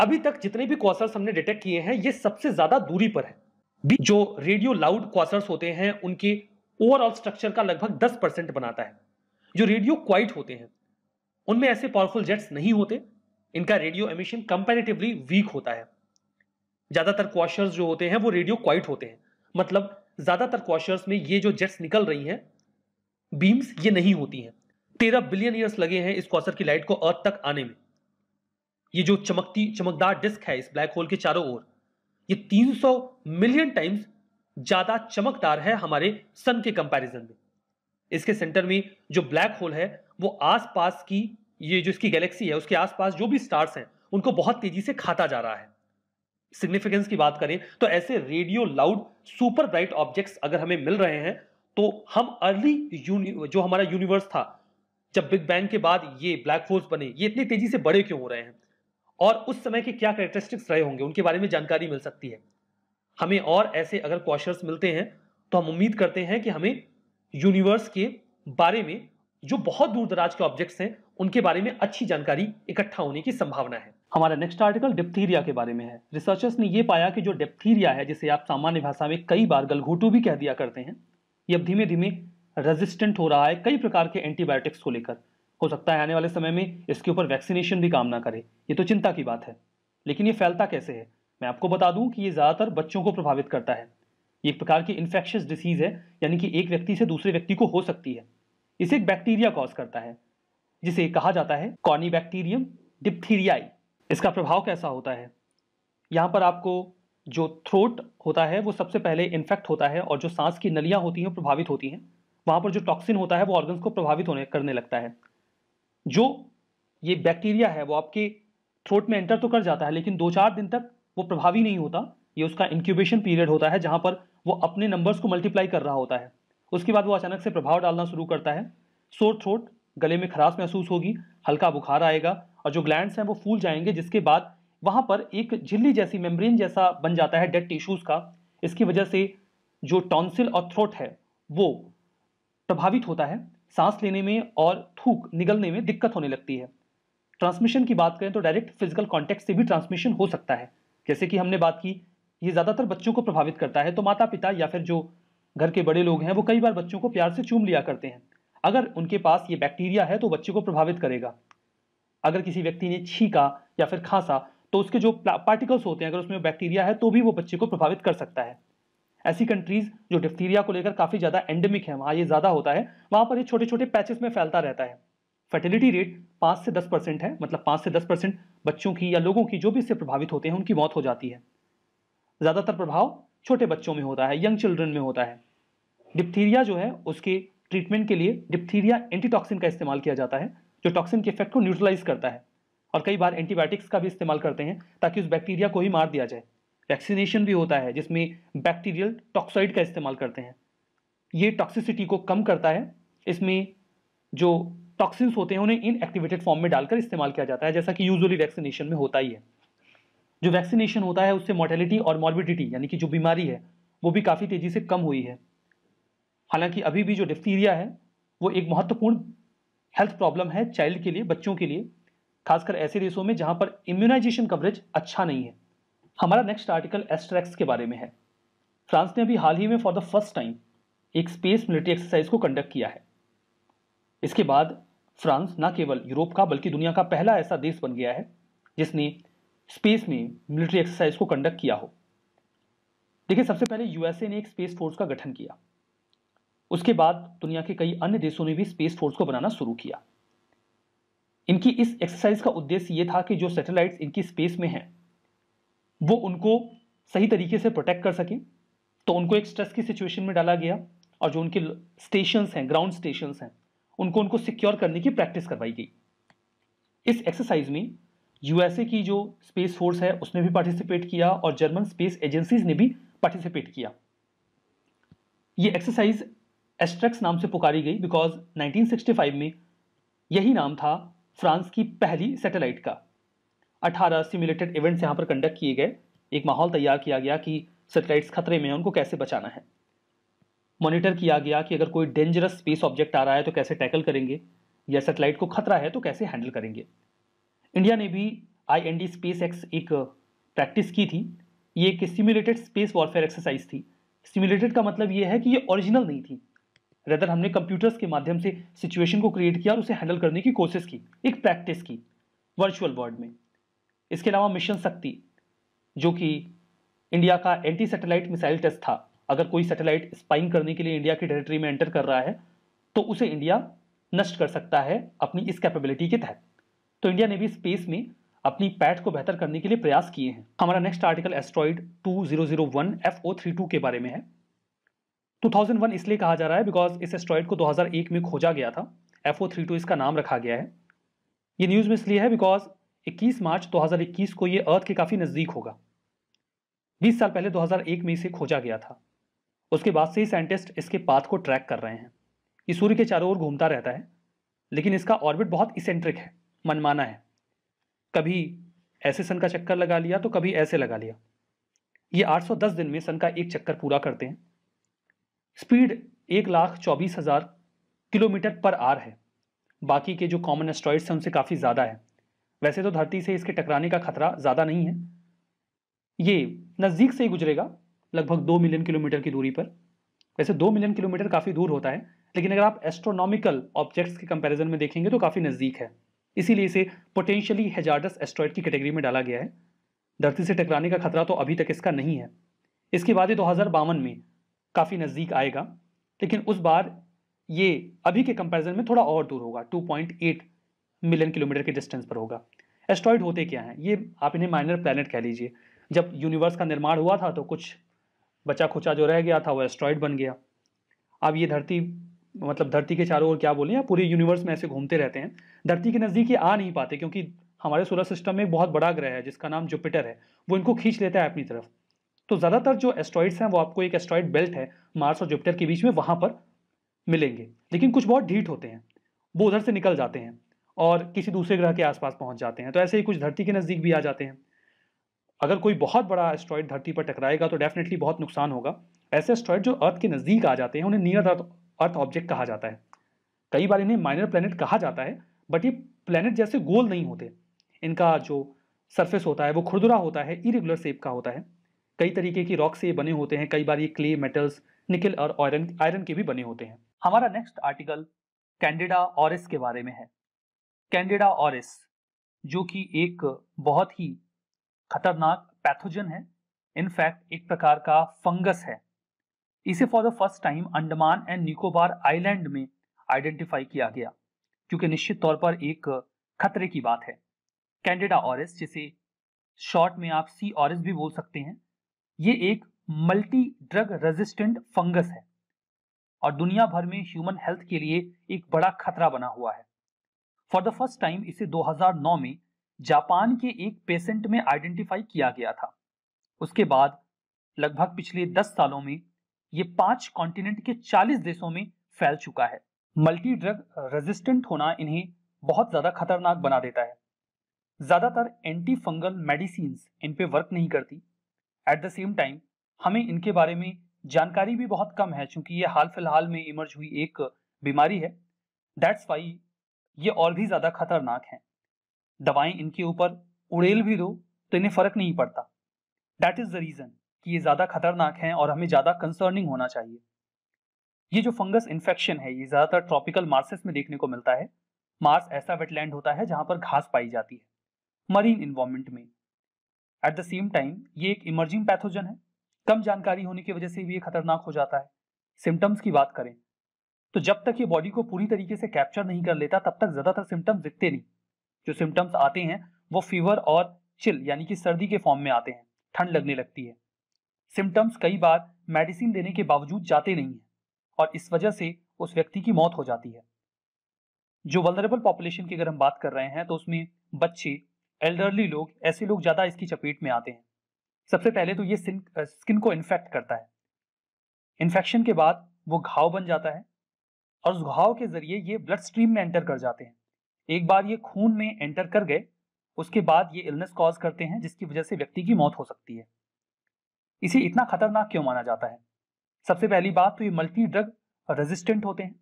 अभी तक जितने भी क्वासर्स हमने डिटेक्ट किए हैं ये सबसे ज्यादा दूरी पर है जो रेडियो लाउड क्वासर्स होते हैं उनके ओवरऑल स्ट्रक्चर का लगभग 10 परसेंट बनाता है जो रेडियो क्वाइट होते हैं उनमें ऐसे पावरफुल जेट्स नहीं होते इनका रेडियो एमिशन कंपेरेटिवली वीक होता है ज्यादातर क्वाशर्स जो होते हैं वो रेडियो क्वाइट होते हैं मतलब ज़्यादातर क्वेश्चन में ये जो जेट्स निकल रही हैं बीम्स ये नहीं होती हैं तेरह बिलियन ईयर्स लगे हैं इस क्वेश्चन की लाइट को अर्थ तक आने में ये जो चमकती चमकदार डिस्क है इस ब्लैक होल के चारों ओर ये 300 मिलियन टाइम्स ज़्यादा चमकदार है हमारे सन के कंपैरिजन में इसके सेंटर में जो ब्लैक होल है वो आसपास की ये जो इसकी गैलेक्सी है उसके आसपास जो भी स्टार्स हैं उनको बहुत तेजी से खाता जा रहा है सिग्निफिकेंस की बात करें तो ऐसे radio loud super bright objects अगर हमें मिल रहे हैं तो हम अर्ली जो हमारा यूनिवर्स था जब बिग बैंग के बाद ये ब्लैक होल्स बने ये इतनी तेजी से बड़े क्यों हो रहे हैं और उस समय के क्या करेक्टरिस्टिक्स रहे होंगे उनके बारे में जानकारी मिल सकती है हमें और ऐसे अगर क्वेश्चन मिलते हैं तो हम उम्मीद करते हैं कि हमें यूनिवर्स के बारे में जो बहुत दूर दराज के ऑब्जेक्ट्स हैं उनके बारे में अच्छी जानकारी इकट्ठा होने की संभावना है हमारा नेक्स्ट आर्टिकल डिप्थीरिया के बारे में है रिसर्चर्स ने यह पाया कि जो डिप्थीरिया है जिसे आप सामान्य भाषा में कई बार गलघोटू भी कह दिया करते हैं ये अब धीमे धीमे रेजिस्टेंट हो रहा है कई प्रकार के एंटीबायोटिक्स को लेकर हो सकता है आने वाले समय में इसके ऊपर वैक्सीनेशन भी काम ना करे ये तो चिंता की बात है लेकिन ये फैलता कैसे है मैं आपको बता दूं कि ये ज़्यादातर बच्चों को प्रभावित करता है ये एक प्रकार की इन्फेक्शियस डिसीज़ है यानी कि एक व्यक्ति से दूसरे व्यक्ति को हो सकती है इसे एक बैक्टीरिया कॉज करता है जिसे कहा जाता है कॉर्नी बैक्टीरियम डिप्थीरियाई इसका प्रभाव कैसा होता है यहाँ पर आपको जो थ्रोट होता है वो सबसे पहले इन्फेक्ट होता है और जो सांस की नलियाँ होती हैं प्रभावित होती हैं वहाँ पर जो टॉक्सिन होता है वो ऑर्गन्स को प्रभावित होने करने लगता है जो ये बैक्टीरिया है वो आपके थ्रोट में एंटर तो कर जाता है लेकिन दो चार दिन तक वो प्रभावी नहीं होता ये उसका इंक्यूबेशन पीरियड होता है जहाँ पर वो अपने नंबर्स को मल्टीप्लाई कर रहा होता है उसके बाद वो अचानक से प्रभाव डालना शुरू करता है सोर थ्रोट गले में खराश महसूस होगी हल्का बुखार आएगा और जो ग्लैंड्स हैं वो फूल जाएंगे जिसके बाद वहाँ पर एक झिल्ली जैसी मेम्ब्रेन जैसा बन जाता है डेड टिश्यूज़ का इसकी वजह से जो टॉन्सिल और थ्रोट है वो प्रभावित होता है सांस लेने में और थूक निगलने में दिक्कत होने लगती है ट्रांसमिशन की बात करें तो डायरेक्ट फिजिकल कॉन्टेक्ट से भी ट्रांसमिशन हो सकता है जैसे कि हमने बात की ये ज़्यादातर बच्चों को प्रभावित करता है तो माता पिता या फिर जो घर के बड़े लोग हैं वो कई बार बच्चों को प्यार से चूम लिया करते हैं अगर उनके पास ये बैक्टीरिया है तो बच्चे को प्रभावित करेगा अगर किसी व्यक्ति ने छीका या फिर खांसा तो उसके जो पार्टिकल्स होते हैं अगर उसमें बैक्टीरिया है तो भी वो बच्चे को प्रभावित कर सकता है ऐसी कंट्रीज जो डिफ्टीरिया को लेकर काफ़ी ज़्यादा एंडेमिक है वहाँ ये ज़्यादा होता है वहाँ पर ये छोटे छोटे पैचेस में फैलता रहता है फर्टिलिटी रेट पाँच से दस परसेंट है मतलब पाँच से दस परसेंट बच्चों की या लोगों की जो भी इससे प्रभावित होते हैं उनकी मौत हो जाती है ज़्यादातर प्रभाव छोटे बच्चों में होता है यंग चिल्ड्रन में होता है डिप्थीरिया जो है उसके ट्रीटमेंट के लिए डिप्थीरिया एंटीटॉक्सिन का इस्तेमाल किया जाता है जो टॉक्सिन के इफेक्ट को न्यूट्रलाइज करता है और कई बार एंटीबायोटिक्स का भी इस्तेमाल करते हैं ताकि उस बैक्टीरिया को ही मार दिया जाए वैक्सीनेशन भी होता है जिसमें बैक्टीरियल टॉक्साइड का इस्तेमाल करते हैं ये टॉक्सिसिटी को कम करता है इसमें जो टॉक्सिन्स होते हैं उन्हें इन एक्टिवेटेड फॉर्म में डालकर इस्तेमाल किया जाता है जैसा कि यूजुअली वैक्सीनेशन में होता ही है जो वैक्सीनेशन होता है उससे मोर्टेलिटी और मॉर्बिडिटी यानी कि जो बीमारी है वो भी काफ़ी तेज़ी से कम हुई है हालांकि अभी भी जो डिफ्थीरिया है वो एक महत्वपूर्ण हेल्थ प्रॉब्लम है चाइल्ड के लिए बच्चों के लिए खासकर ऐसे देशों में जहां पर इम्यूनाइजेशन कवरेज अच्छा नहीं है हमारा नेक्स्ट आर्टिकल एस्ट्रैक्स के बारे में है फ्रांस ने अभी हाल ही में फॉर द फर्स्ट टाइम एक स्पेस मिलिट्री एक्सरसाइज को कंडक्ट किया है इसके बाद फ्रांस न केवल यूरोप का बल्कि दुनिया का पहला ऐसा देश बन गया है जिसने स्पेस में मिलिट्री एक्सरसाइज को कंडक्ट किया हो देखिए सबसे पहले यूएसए ने एक स्पेस फोर्स का गठन किया उसके बाद दुनिया के कई अन्य देशों ने भी स्पेस फोर्स को बनाना शुरू किया इनकी इस एक्सरसाइज का उद्देश्य यह था कि जो सैटेलाइट्स इनकी स्पेस में हैं वो उनको सही तरीके से प्रोटेक्ट कर सकें तो उनको एक स्ट्रेस की सिचुएशन में डाला गया और जो उनके स्टेशन हैं ग्राउंड स्टेशन हैं उनको उनको सिक्योर करने की प्रैक्टिस करवाई गई इस एक्सरसाइज में यूएसए की जो स्पेस फोर्स है उसने भी पार्टिसिपेट किया और जर्मन स्पेस एजेंसीज ने भी पार्टिसिपेट किया ये एक्सरसाइज एस्ट्रेक्स नाम से पुकारी गई बिकॉज 1965 में यही नाम था फ्रांस की पहली सैटेलाइट का 18 सिमुलेटेड इवेंट्स यहाँ पर कंडक्ट किए गए एक माहौल तैयार किया गया कि सेटेलाइट्स खतरे में हैं उनको कैसे बचाना है मॉनिटर किया गया कि अगर कोई डेंजरस स्पेस ऑब्जेक्ट आ रहा है तो कैसे टैकल करेंगे या सेटेलाइट को खतरा है तो कैसे हैंडल करेंगे इंडिया ने भी आई स्पेस एक्स एक प्रैक्टिस की थी ये एक सिमुलेटेड स्पेस वॉरफेयर एक्सरसाइज थी सिम्यूलेटेड का मतलब ये है कि ये ओरिजिनल नहीं थी रेदर हमने कंप्यूटर्स के माध्यम से सिचुएशन को क्रिएट किया और उसे हैंडल करने की कोशिश की एक प्रैक्टिस की वर्चुअल वर्ल्ड में इसके अलावा मिशन शक्ति जो कि इंडिया का एंटी सैटेलाइट मिसाइल टेस्ट था अगर कोई सैटेलाइट स्पाइंग करने के लिए इंडिया की टेरिटरी में एंटर कर रहा है तो उसे इंडिया नष्ट कर सकता है अपनी इस कैपेबिलिटी के तहत तो इंडिया ने भी स्पेस में अपनी पैट को बेहतर करने के लिए प्रयास किए हैं हमारा next article asteroid three two के बारे में है 2001 इसलिए कहा जा रहा है बिकॉज इस एस्ट्रॉइड को 2001 में खोजा गया था एफ ओ थ्री टू इसका नाम रखा गया है ये न्यूज़ में इसलिए है बिकॉज 21 मार्च 2021 को ये अर्थ के काफ़ी नज़दीक होगा 20 साल पहले 2001 में इसे खोजा गया था उसके बाद से ही साइंटिस्ट इसके पाथ को ट्रैक कर रहे हैं ये सूर्य के चारों ओर घूमता रहता है लेकिन इसका ऑर्बिट बहुत इसेंट्रिक है मनमाना है कभी ऐसे सन का चक्कर लगा लिया तो कभी ऐसे लगा लिया ये 810 दिन में सन का एक चक्कर पूरा करते हैं स्पीड एक लाख चौबीस हज़ार किलोमीटर पर आर है बाकी के जो कॉमन एस्ट्रॉइड्स हैं उनसे काफ़ी ज़्यादा है वैसे तो धरती से इसके टकराने का खतरा ज़्यादा नहीं है ये नज़दीक से ही गुजरेगा लगभग दो मिलियन किलोमीटर की दूरी पर वैसे दो मिलियन किलोमीटर काफ़ी दूर होता है लेकिन अगर आप एस्ट्रोनॉमिकल ऑब्जेक्ट्स के कंपैरिजन में देखेंगे तो काफ़ी नज़दीक है इसीलिए इसे पोटेंशियली हेजार्डस एस्ट्रॉइड की कैटेगरी में डाला गया है धरती से टकराने का खतरा तो अभी तक इसका नहीं है इसके बाद ही दो में काफ़ी नज़दीक आएगा लेकिन उस बार ये अभी के कंपैरिजन में थोड़ा और दूर होगा 2.8 मिलियन किलोमीटर के डिस्टेंस पर होगा एस्ट्रॉयड होते क्या हैं ये आप इन्हें माइनर प्लानट कह लीजिए जब यूनिवर्स का निर्माण हुआ था तो कुछ बचा खुचा जो रह गया था वो एस्ट्रॉयड बन गया अब ये धरती मतलब धरती के चारों ओर क्या बोलें या पूरे यूनिवर्स में ऐसे घूमते रहते हैं धरती के नज़दीक ये आ नहीं पाते क्योंकि हमारे सोलर सिस्टम में एक बहुत बड़ा ग्रह है जिसका नाम जुपिटर है वो इनको खींच लेता है अपनी तरफ तो ज़्यादातर जो एस्ट्रॉइड्स हैं वो आपको एक एस्ट्रॉइड बेल्ट है मार्स और जुपिटर के बीच में वहाँ पर मिलेंगे लेकिन कुछ बहुत ढीठ होते हैं वो उधर से निकल जाते हैं और किसी दूसरे ग्रह के आसपास पहुँच जाते हैं तो ऐसे ही कुछ धरती के नज़दीक भी आ जाते हैं अगर कोई बहुत बड़ा एस्ट्रॉइड धरती पर टकराएगा तो डेफिनेटली बहुत नुकसान होगा ऐसे एस्ट्रॉइड जो अर्थ के नज़दीक आ जाते हैं उन्हें नियर अर्थ अर्थ ऑब्जेक्ट कहा जाता है कई बार इन्हें माइनर प्लेनेट कहा जाता है बट ये प्लेनेट जैसे गोल नहीं होते इनका जो सरफेस होता है वो खुरदुरा होता है इरेगुलर शेप का होता है कई तरीके की रॉक से ये बने होते हैं कई बार ये क्ले मेटल्स निकल और आयरन आयरन के भी बने होते हैं हमारा नेक्स्ट आर्टिकल कैंडिडा ऑरिस के बारे में है कैंडिडा ऑरिस जो कि एक बहुत ही खतरनाक पैथोजन है इनफैक्ट एक प्रकार का फंगस है इसे for the first time Andaman and Nicobar island में आइडेंटिफाई किया गया क्योंकि निश्चित तौर पर एक खतरे की बात है कैंडिडा ऑरिस जिसे शॉर्ट में आप सी ऑरिस भी बोल सकते हैं ये एक मल्टी ड्रग रेजिस्टेंट फंगस है और दुनिया भर में ह्यूमन हेल्थ के लिए एक बड़ा खतरा बना हुआ है फॉर द फर्स्ट टाइम इसे 2009 में जापान के एक पेशेंट में आइडेंटिफाई किया गया था उसके बाद लगभग पिछले 10 सालों में ये पांच कॉन्टिनेंट के 40 देशों में फैल चुका है मल्टी ड्रग रेजिस्टेंट होना इन्हें बहुत ज्यादा खतरनाक बना देता है ज्यादातर एंटी फंगल मेडिसिन इन पे वर्क नहीं करती एट द सेम टाइम हमें इनके बारे में जानकारी भी बहुत कम है चूंकि ये हाल फिलहाल में इमर्ज हुई एक बीमारी है दैट्स वाई ये और भी ज़्यादा खतरनाक है दवाएं इनके ऊपर उड़ेल भी दो तो इन्हें फ़र्क नहीं पड़ता दैट इज़ द रीज़न कि ये ज़्यादा खतरनाक हैं और हमें ज़्यादा कंसर्निंग होना चाहिए ये जो फंगस इन्फेक्शन है ये ज़्यादातर ट्रॉपिकल मार्सेस में देखने को मिलता है मार्स ऐसा वेटलैंड होता है जहां पर घास पाई जाती है मरीन इन्वायरमेंट में एट द सेम टाइम ये एक इमर्जिंग पैथोजन है कम जानकारी होने की वजह से भी ये खतरनाक हो जाता है सिम्टम्स की बात करें तो जब तक ये बॉडी को पूरी तरीके से कैप्चर नहीं कर लेता तब तक ज्यादातर सिम्टम्स दिखते नहीं जो सिम्टम्स आते हैं वो फीवर और चिल यानी कि सर्दी के फॉर्म में आते हैं ठंड लगने लगती है सिम्टम्स कई बार मेडिसिन देने के बावजूद जाते नहीं है और इस वजह से उस व्यक्ति की मौत हो जाती है जो वलरेबल पॉपुलेशन की अगर हम बात कर रहे हैं तो उसमें बच्चे एल्डरली लोग ऐसे लोग ज़्यादा इसकी चपेट में आते हैं सबसे पहले तो ये स्किन को इन्फेक्ट करता है इन्फेक्शन के बाद वो घाव बन जाता है और उस घाव के जरिए ये ब्लड स्ट्रीम में एंटर कर जाते हैं एक बार ये खून में एंटर कर गए उसके बाद ये इलनेस कॉज करते हैं जिसकी वजह से व्यक्ति की मौत हो सकती है इसे इतना खतरनाक क्यों माना जाता है सबसे पहली बात तो ये मल्टी ड्रग रेजिस्टेंट होते हैं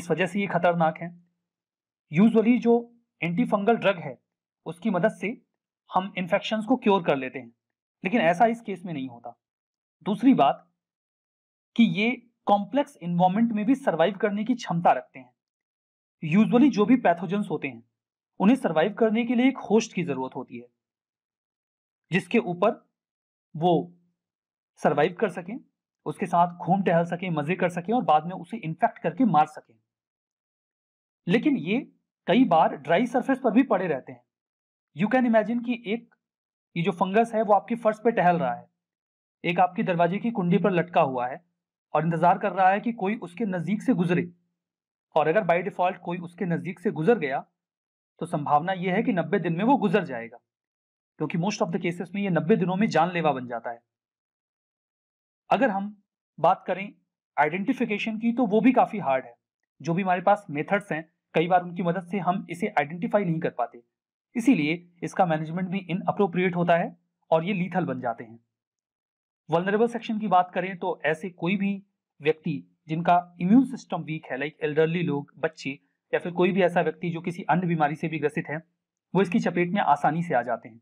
इस वजह से ये खतरनाक है यूजली जो एंटी फंगल ड्रग है उसकी मदद से हम इन्फेक्शन को क्योर कर लेते हैं लेकिन ऐसा इस केस में नहीं होता दूसरी बात कि ये कॉम्प्लेक्स इन्वायरमेंट में भी सर्वाइव करने की क्षमता रखते हैं यूजुअली जो भी पैथोजेंस होते हैं उन्हें सर्वाइव करने के लिए एक होस्ट की जरूरत होती है जिसके ऊपर वो सर्वाइव कर सकें उसके साथ घूम टहल सकें मजे कर सकें और बाद में उसे इन्फेक्ट करके मार सकें लेकिन ये कई बार ड्राई सरफेस पर भी पड़े रहते हैं यू कैन इमेजिन कि एक ये जो फंगस है वो आपकी फर्श पे टहल रहा है एक आपकी दरवाजे की कुंडी पर लटका हुआ है और इंतजार कर रहा है कि कोई उसके नज़दीक से गुजरे और अगर बाई डिफॉल्ट कोई उसके नज़दीक से गुजर गया तो संभावना यह है कि नब्बे दिन में वो गुजर जाएगा क्योंकि मोस्ट ऑफ द केसेस में ये नब्बे दिनों में जानलेवा बन जाता है अगर हम बात करें आइडेंटिफिकेशन की तो वो भी काफ़ी हार्ड है जो भी हमारे पास मेथड्स हैं कई बार उनकी मदद से हम इसे आइडेंटिफाई नहीं कर पाते इसीलिए इसका मैनेजमेंट भी इन अप्रोप्रिएट होता है और ये लीथल बन जाते हैं वलनरेबल सेक्शन की बात करें तो ऐसे कोई भी व्यक्ति जिनका इम्यून सिस्टम वीक है लाइक एल्डरली लोग बच्चे या फिर कोई भी ऐसा व्यक्ति जो किसी अन्य बीमारी से भी ग्रसित है वो इसकी चपेट में आसानी से आ जाते हैं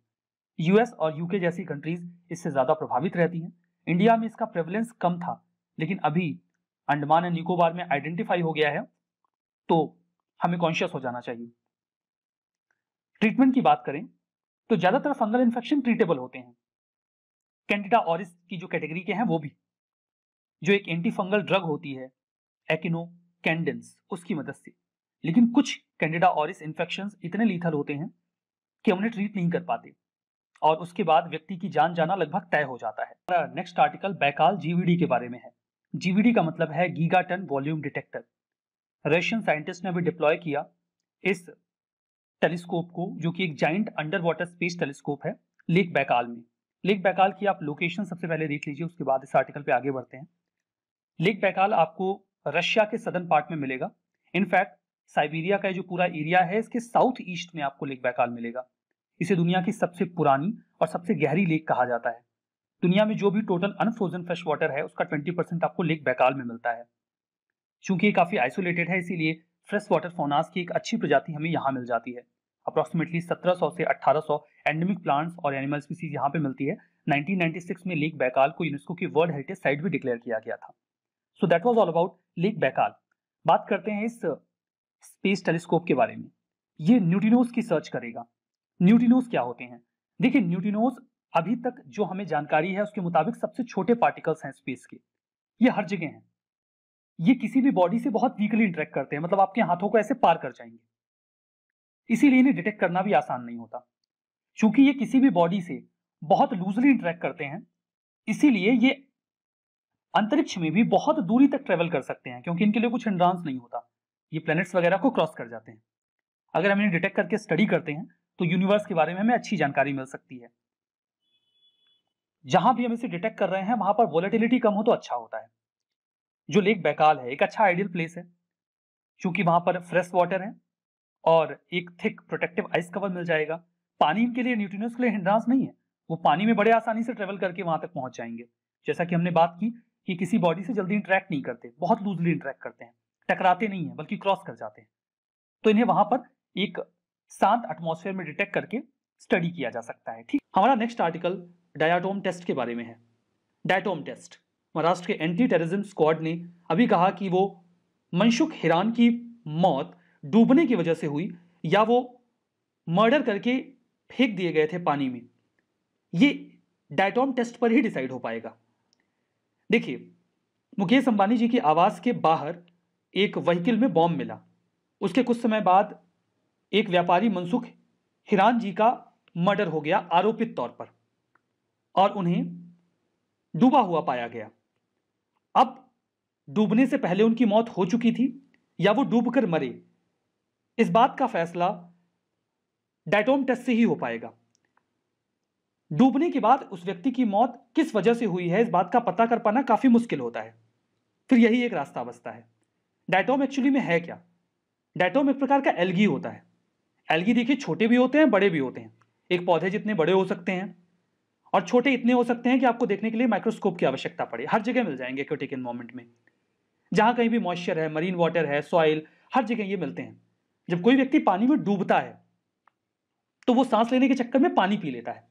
यूएस और यूके जैसी कंट्रीज इससे ज़्यादा प्रभावित रहती हैं इंडिया में इसका प्रेवलेंस कम था लेकिन अभी अंडमान एंड निकोबार में आइडेंटिफाई हो गया है तो हमें कॉन्शियस हो जाना चाहिए ट्रीटमेंट की बात करें तो ज्यादातर फंगल इन्फेक्शन ट्रीटेबल होते हैं कैंडिडा ऑरिस की जो कैटेगरी के हैं वो भी जो एक एंटी फंगल ड्रग होती है एकिनो कैंडेंस उसकी मदद से लेकिन कुछ कैंडिडा ऑरिस इन्फेक्शन इतने लीथल होते हैं कि उन्हें ट्रीट नहीं कर पाते और उसके बाद व्यक्ति की जान जाना लगभग तय हो जाता है नेक्स्ट आर्टिकल बैकाल जीवीडी के बारे में है जीवीडी का मतलब है giga ton volume detector Russian scientist ने भी डिप्लॉय किया इस टेलीस्कोप को जो कि एक giant under water space telescope है लेक बैकाल में लेक बैकाल की आप लोकेशन सबसे पहले देख लीजिए उसके बाद इस आर्टिकल पे आगे बढ़ते हैं लेक बैकाल आपको रशिया के सदर्न पार्ट में मिलेगा इनफैक्ट साइबेरिया का जो पूरा एरिया है इसके साउथ ईस्ट में आपको लेक बैकाल मिलेगा इसे दुनिया की सबसे पुरानी और सबसे गहरी लेक कहा जाता है दुनिया में जो भी टोटल अनफ्रोजन फ्रेश वाटर है उसका 20% आपको लेक बैकाल में मिलता है चूंकि ये काफ़ी आइसोलेटेड है इसीलिए फ्रेश वाटर फोनास की एक अच्छी प्रजाति हमें यहाँ मिल जाती है अप्रॉक्सीमेटली 1700 से 1800 एंडेमिक प्लांट्स और एनिमल स्पीसीज यहाँ पे मिलती है 1996 में लेक बैकाल को यूनेस्को की वर्ल्ड हेरिटेज साइट भी डिक्लेयर किया गया था so that was all about lake Baikal बात करते हैं इस स्पेस टेलीस्कोप के बारे में ये न्यूटिनोज की सर्च करेगा न्यूटिनोज क्या होते हैं देखिए न्यूटिनोज अभी तक जो हमें जानकारी है उसके मुताबिक सबसे छोटे पार्टिकल्स हैं स्पेस के ये हर जगह हैं ये किसी भी बॉडी से बहुत वीकली इंटरेक्ट करते हैं मतलब आपके हाथों को ऐसे पार कर जाएंगे इसीलिए इन्हें डिटेक्ट करना भी आसान नहीं होता चूंकि ये किसी भी बॉडी से बहुत लूजली इंटरेक्ट करते हैं इसीलिए ये अंतरिक्ष में भी बहुत दूरी तक ट्रेवल कर सकते हैं क्योंकि इनके लिए कुछ हिंड्रांस नहीं होता ये प्लैनेट्स वगैरह को क्रॉस कर जाते हैं अगर हम इन्हें डिटेक्ट करके स्टडी करते हैं तो यूनिवर्स के बारे में हमें अच्छी जानकारी मिल सकती है जहां भी हम इसे डिटेक्ट कर रहे हैं वहां पर वॉलेटिलिटी कम हो तो अच्छा होता है जो लेक बैकाल है एक अच्छा आइडियल प्लेस है क्योंकि वहां पर फ्रेश वाटर है और एक थिक प्रोटेक्टिव आइस कवर मिल जाएगा पानी इनके लिए न्यूट्रिनस के लिए हिंड्रांस नहीं है वो पानी में बड़े आसानी से ट्रेवल करके वहां तक पहुंच जाएंगे जैसा कि हमने बात की कि किसी बॉडी से जल्दी इंटरेक्ट नहीं करते बहुत लूजली इंटरेक्ट करते हैं टकराते नहीं है बल्कि क्रॉस कर जाते हैं तो इन्हें वहां पर एक शांत एटमोसफेयर में डिटेक्ट करके स्टडी किया जा सकता है ठीक हमारा नेक्स्ट आर्टिकल डायाटोम टेस्ट के बारे में है डायटोम टेस्ट महाराष्ट्र के एंटी टेररिज्म स्क्वाड ने अभी कहा कि वो मनसुख हिरान की मौत डूबने की वजह से हुई या वो मर्डर करके फेंक दिए गए थे पानी में ये डायटॉम टेस्ट पर ही डिसाइड हो पाएगा देखिए मुकेश अंबानी जी की आवास के बाहर एक व्हीकल में बॉम्ब मिला उसके कुछ समय बाद एक व्यापारी मनसुख हिरान जी का मर्डर हो गया आरोपित तौर पर और उन्हें डूबा हुआ पाया गया अब डूबने से पहले उनकी मौत हो चुकी थी या वो डूबकर मरे इस बात का फैसला डायटोम टेस्ट से ही हो पाएगा डूबने के बाद उस व्यक्ति की मौत किस वजह से हुई है इस बात का पता कर पाना काफी मुश्किल होता है फिर यही एक रास्ता बचता है डायटोम एक्चुअली में है क्या डायटोम एक प्रकार का एलगी होता है एलगी देखिए छोटे भी होते हैं बड़े भी होते हैं एक पौधे जितने बड़े हो सकते हैं और छोटे इतने हो सकते हैं कि आपको देखने के लिए माइक्रोस्कोप की आवश्यकता पड़े हर जगह मिल जाएंगे एक्वेटिक इन्वायरमेंट में जहां कहीं भी मॉइस्चर है मरीन वाटर है सॉइल हर जगह ये मिलते हैं जब कोई व्यक्ति पानी में डूबता है तो वो सांस लेने के चक्कर में पानी पी लेता है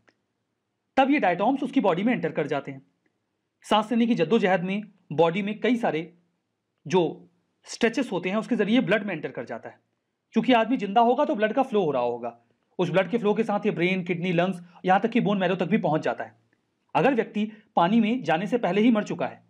तब ये डायटॉम्स उसकी बॉडी में एंटर कर जाते हैं सांस लेने की जद्दोजहद में बॉडी में कई सारे जो स्ट्रेचेस होते हैं उसके जरिए ब्लड में एंटर कर जाता है क्योंकि आदमी जिंदा होगा तो ब्लड का फ्लो हो रहा होगा उस ब्लड के फ्लो के साथ ये ब्रेन किडनी लंग्स यहाँ तक कि बोन मैरो तक भी पहुंच जाता है अगर व्यक्ति पानी में जाने से पहले ही मर चुका है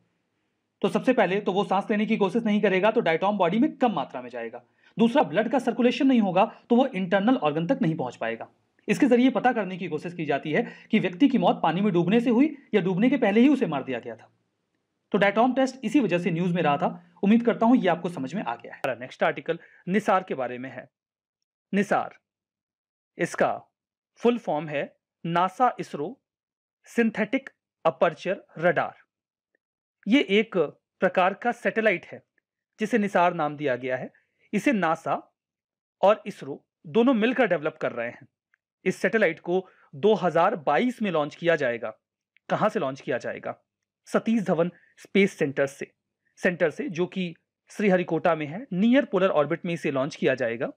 तो सबसे पहले तो वो सांस लेने की कोशिश नहीं करेगा तो डायटॉम बॉडी में कम मात्रा में जाएगा दूसरा ब्लड का सर्कुलेशन नहीं होगा तो वो इंटरनल ऑर्गन तक नहीं पहुंच पाएगा इसके जरिए पता करने की कोशिश की जाती है कि व्यक्ति की मौत पानी में डूबने से हुई या डूबने के पहले ही उसे मार दिया गया था तो डायटॉम टेस्ट इसी वजह से न्यूज में रहा था उम्मीद करता हूं ये आपको समझ में आ गया है नेक्स्ट आर्टिकल निसार के बारे में है निसार इसका फुल फॉर्म है NASA ISRO synthetic aperture radar ये एक प्रकार का सैटेलाइट है जिसे निसार नाम दिया गया है इसे नासा और इसरो दोनों मिलकर डेवलप कर रहे हैं इस सैटेलाइट को 2022 में लॉन्च किया जाएगा कहाँ से लॉन्च किया जाएगा सतीश धवन स्पेस सेंटर से सेंटर से जो कि श्रीहरिकोटा में है नियर पोलर ऑर्बिट में इसे लॉन्च किया जाएगा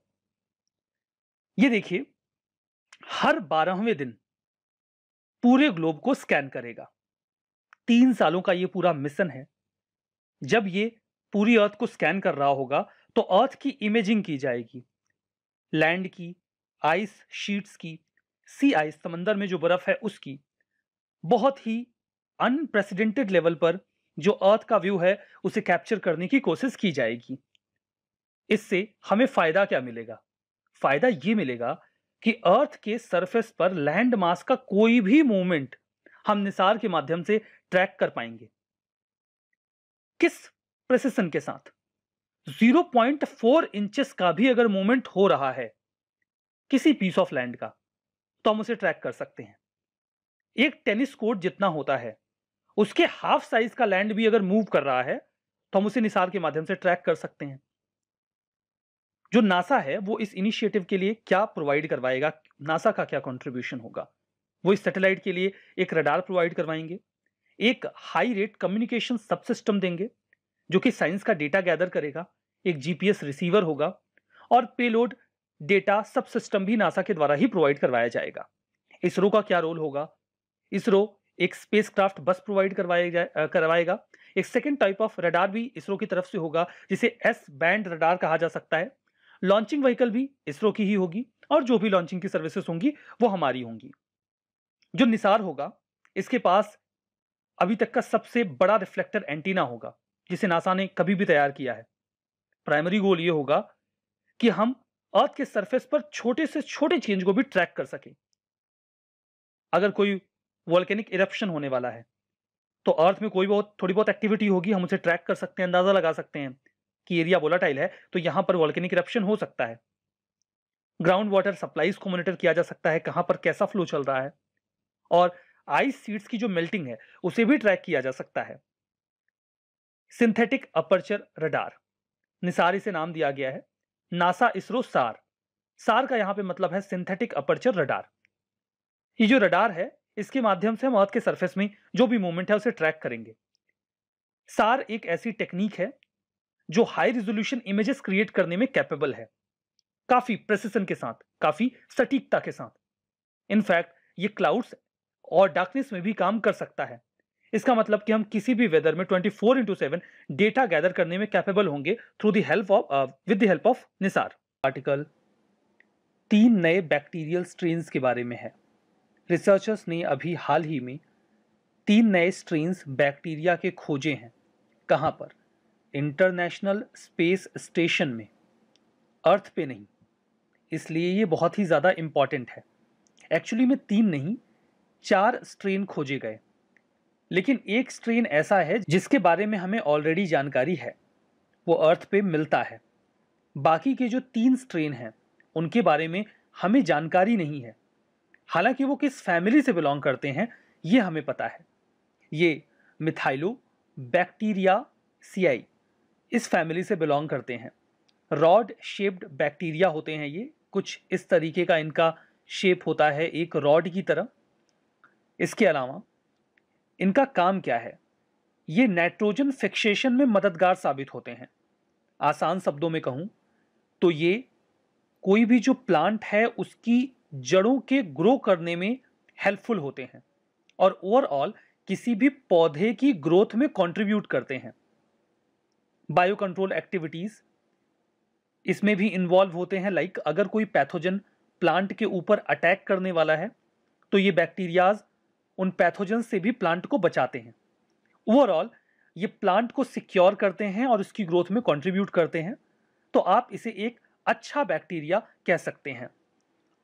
ये देखिए हर बारहवें दिन पूरे ग्लोब को स्कैन करेगा तीन सालों का ये पूरा मिशन है जब ये पूरी अर्थ को स्कैन कर रहा होगा तो अर्थ की इमेजिंग की जाएगी लैंड की आइस शीट्स की सी आइस समंदर में जो बर्फ है उसकी बहुत ही अनप्रेसिडेंटेड लेवल पर जो अर्थ का व्यू है उसे कैप्चर करने की कोशिश की जाएगी इससे हमें फायदा क्या मिलेगा फायदा ये मिलेगा कि अर्थ के सरफेस पर लैंड मास का कोई भी मूवमेंट हम निसार के माध्यम से ट्रैक कर पाएंगे किस प्रेसिशन के साथ 0.4 इंचेस का भी अगर मूवमेंट हो रहा है किसी पीस ऑफ लैंड का तो हम उसे ट्रैक कर सकते हैं एक टेनिस कोर्ट जितना होता है उसके हाफ साइज का लैंड भी अगर मूव कर रहा है तो हम उसे निसार के माध्यम से ट्रैक कर सकते हैं जो नासा है वो इस इनिशिएटिव के लिए क्या प्रोवाइड करवाएगा नासा का क्या कंट्रीब्यूशन होगा वो इस सैटेलाइट के लिए एक रडार प्रोवाइड करवाएंगे एक high rate communication sub system देंगे जो कि साइंस का डेटा गैदर करेगा एक जीपीएस रिसीवर होगा और पेलोड डेटा सब सिस्टम भी नासा के द्वारा ही प्रोवाइड करवाया जाएगा इसरो का क्या रोल होगा इसरो एक क्राफ्ट बस प्रोवाइड करवाया करवाएगा एक सेकेंड टाइप ऑफ रडार भी इसरो की तरफ से होगा जिसे एस बैंड रडार कहा जा सकता है लॉन्चिंग व्हीकल भी इसरो की ही होगी और जो भी लॉन्चिंग की सर्विसेस होंगी वो हमारी होंगी जो निसार होगा इसके पास अभी तक का सबसे बड़ा रिफ्लेक्टर एंटीना होगा जिसे नासा ने कभी भी तैयार किया है प्राइमरी गोल ये होगा कि हम अर्थ के सरफेस पर छोटे से छोटे चेंज को भी ट्रैक कर सकें अगर कोई वॉल्केनिक इरप्शन होने वाला है तो अर्थ में कोई बहुत थोड़ी बहुत एक्टिविटी होगी हम उसे ट्रैक कर सकते हैं अंदाजा लगा सकते हैं की एरिया वोलाटाइल है तो यहाँ पर वॉल्केनिक इप्शन हो सकता है ग्राउंड वाटर सप्लाईज को मॉनिटर किया जा सकता है कहाँ पर कैसा फ्लो चल रहा है और आइस सीड्स की जो मेल्टिंग है उसे भी ट्रैक किया जा सकता है सिंथेटिक अपर्चर रडार निसार इसे नाम दिया गया है नासा इसरो सार सार का यहाँ पे मतलब है सिंथेटिक अपर्चर रडार ये जो रडार है इसके माध्यम से हम अर्थ के सरफेस में जो भी मूवमेंट है उसे ट्रैक करेंगे सार एक ऐसी टेक्निक है जो हाई रिजोल्यूशन इमेजेस क्रिएट करने में कैपेबल है काफी प्रेसिशन के साथ काफी सटीकता के साथ इनफैक्ट ये क्लाउड्स और डार्कनेस में भी काम कर सकता है इसका मतलब कि हम किसी भी वेदर में 24 four into seven data gather करने में कैपेबल होंगे through the help of with the help of NISAR article तीन नए बैक्टीरियल स्ट्रेन के बारे में है रिसर्चर्स ने अभी हाल ही में तीन नए स्ट्रेन्स बैक्टीरिया के खोजे हैं कहाँ पर इंटरनेशनल स्पेस स्टेशन में अर्थ पे नहीं इसलिए ये बहुत ही ज़्यादा इम्पॉर्टेंट है एक्चुअली में तीन नहीं चार स्ट्रेन खोजे गए लेकिन एक स्ट्रेन ऐसा है जिसके बारे में हमें ऑलरेडी जानकारी है वो अर्थ पे मिलता है बाकी के जो तीन स्ट्रेन हैं उनके बारे में हमें जानकारी नहीं है हालांकि वो किस फैमिली से बिलोंग करते हैं ये हमें पता है ये मिथाइलो बैक्टीरिया सीआई इस फैमिली से बिलोंग करते हैं रॉड शेप्ड बैक्टीरिया होते हैं ये कुछ इस तरीके का इनका शेप होता है एक रॉड की तरह इसके अलावा इनका काम क्या है ये नाइट्रोजन फिक्सेशन में मददगार साबित होते हैं आसान शब्दों में कहूँ तो ये कोई भी जो प्लांट है उसकी जड़ों के ग्रो करने में हेल्पफुल होते हैं और ओवरऑल किसी भी पौधे की ग्रोथ में कंट्रीब्यूट करते हैं बायो कंट्रोल एक्टिविटीज़ इसमें भी इन्वॉल्व होते हैं लाइक like अगर कोई पैथोजन प्लांट के ऊपर अटैक करने वाला है तो ये बैक्टीरियाज उन पैथोजन से भी प्लांट को बचाते हैं ओवरऑल ये प्लांट को सिक्योर करते हैं और उसकी ग्रोथ में कंट्रीब्यूट करते हैं तो आप इसे एक अच्छा बैक्टीरिया कह सकते हैं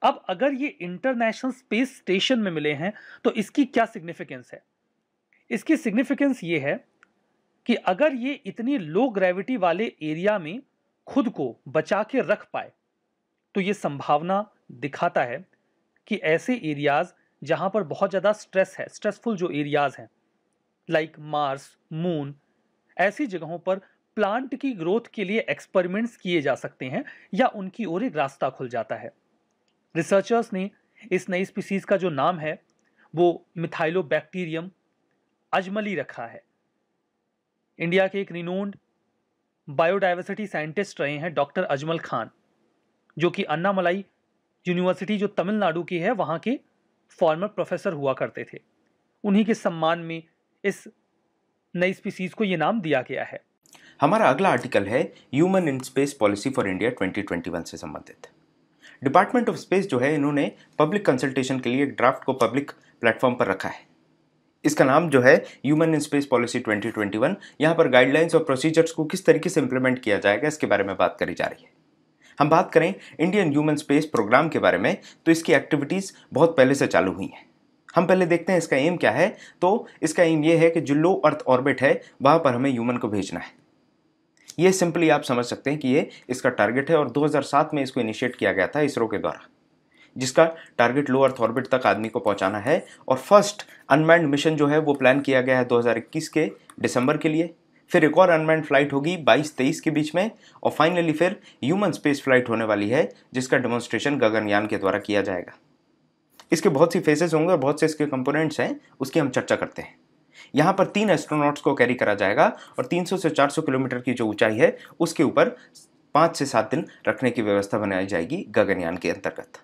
अब अगर ये इंटरनेशनल स्पेस स्टेशन में मिले हैं तो इसकी क्या सिग्निफिकेंस है इसकी सिग्निफिकेंस ये है कि अगर ये इतनी लो ग्रेविटी वाले एरिया में खुद को बचा के रख पाए तो ये संभावना दिखाता है कि ऐसे एरियाज जहाँ पर बहुत ज़्यादा स्ट्रेस है स्ट्रेसफुल जो एरियाज हैं लाइक मार्स मून ऐसी जगहों पर प्लांट की ग्रोथ के लिए एक्सपेरिमेंट्स किए जा सकते हैं या उनकी ओर एक रास्ता खुल जाता है रिसर्चर्स ने इस नई स्पीसीज का जो नाम है वो मिथाइलो बैक्टीरियम अजमली रखा है इंडिया के एक रिनोन्ड बायोडाइवर्सिटी साइंटिस्ट रहे हैं डॉक्टर अजमल खान जो कि अन्नामलाई यूनिवर्सिटी जो तमिलनाडु की है वहाँ के फॉर्मर प्रोफेसर हुआ करते थे उन्हीं के सम्मान में इस नई स्पीसीज को ये नाम दिया गया है हमारा अगला आर्टिकल है human in space policy for India 2021 से संबंधित डिपार्टमेंट ऑफ स्पेस जो है इन्होंने पब्लिक कंसल्टेशन के लिए एक ड्राफ्ट को पब्लिक प्लेटफॉर्म पर रखा है इसका नाम जो है ह्यूमन इन स्पेस पॉलिसी 2021 यहाँ पर गाइडलाइंस और प्रोसीजर्स को किस तरीके से इम्प्लीमेंट किया जाएगा इसके बारे में बात करी जा रही है हम बात करें इंडियन ह्यूमन स्पेस प्रोग्राम के बारे में तो इसकी एक्टिविटीज़ बहुत पहले से चालू हुई हैं हम पहले देखते हैं इसका एम क्या है तो इसका एम ये है कि जो लो अर्थ ऑर्बिट है वहाँ पर हमें ह्यूमन को भेजना है ये सिंपली आप समझ सकते हैं कि ये इसका टारगेट है और 2007 में इसको इनिशिएट किया गया था इसरो के द्वारा जिसका टारगेट लो अर्थ ऑर्बिट तक आदमी को पहुंचाना है और फर्स्ट अनमैंड मिशन जो है वो प्लान किया गया है 2021 के दिसंबर के लिए फिर एक और अनमैंड फ्लाइट होगी 22-23 के बीच में और फाइनली फिर ह्यूमन स्पेस फ्लाइट होने वाली है जिसका डेमोन्स्ट्रेशन गगनयान के द्वारा किया जाएगा इसके बहुत सी फेसेस होंगे और बहुत से इसके कंपोनेंट्स हैं उसकी हम चर्चा करते हैं यहाँ पर तीन एस्ट्रोनॉट्स को कैरी करा जाएगा और 300 से 400 किलोमीटर की जो ऊंचाई है उसके ऊपर पाँच से सात दिन रखने की व्यवस्था बनाई जाएगी गगनयान के अंतर्गत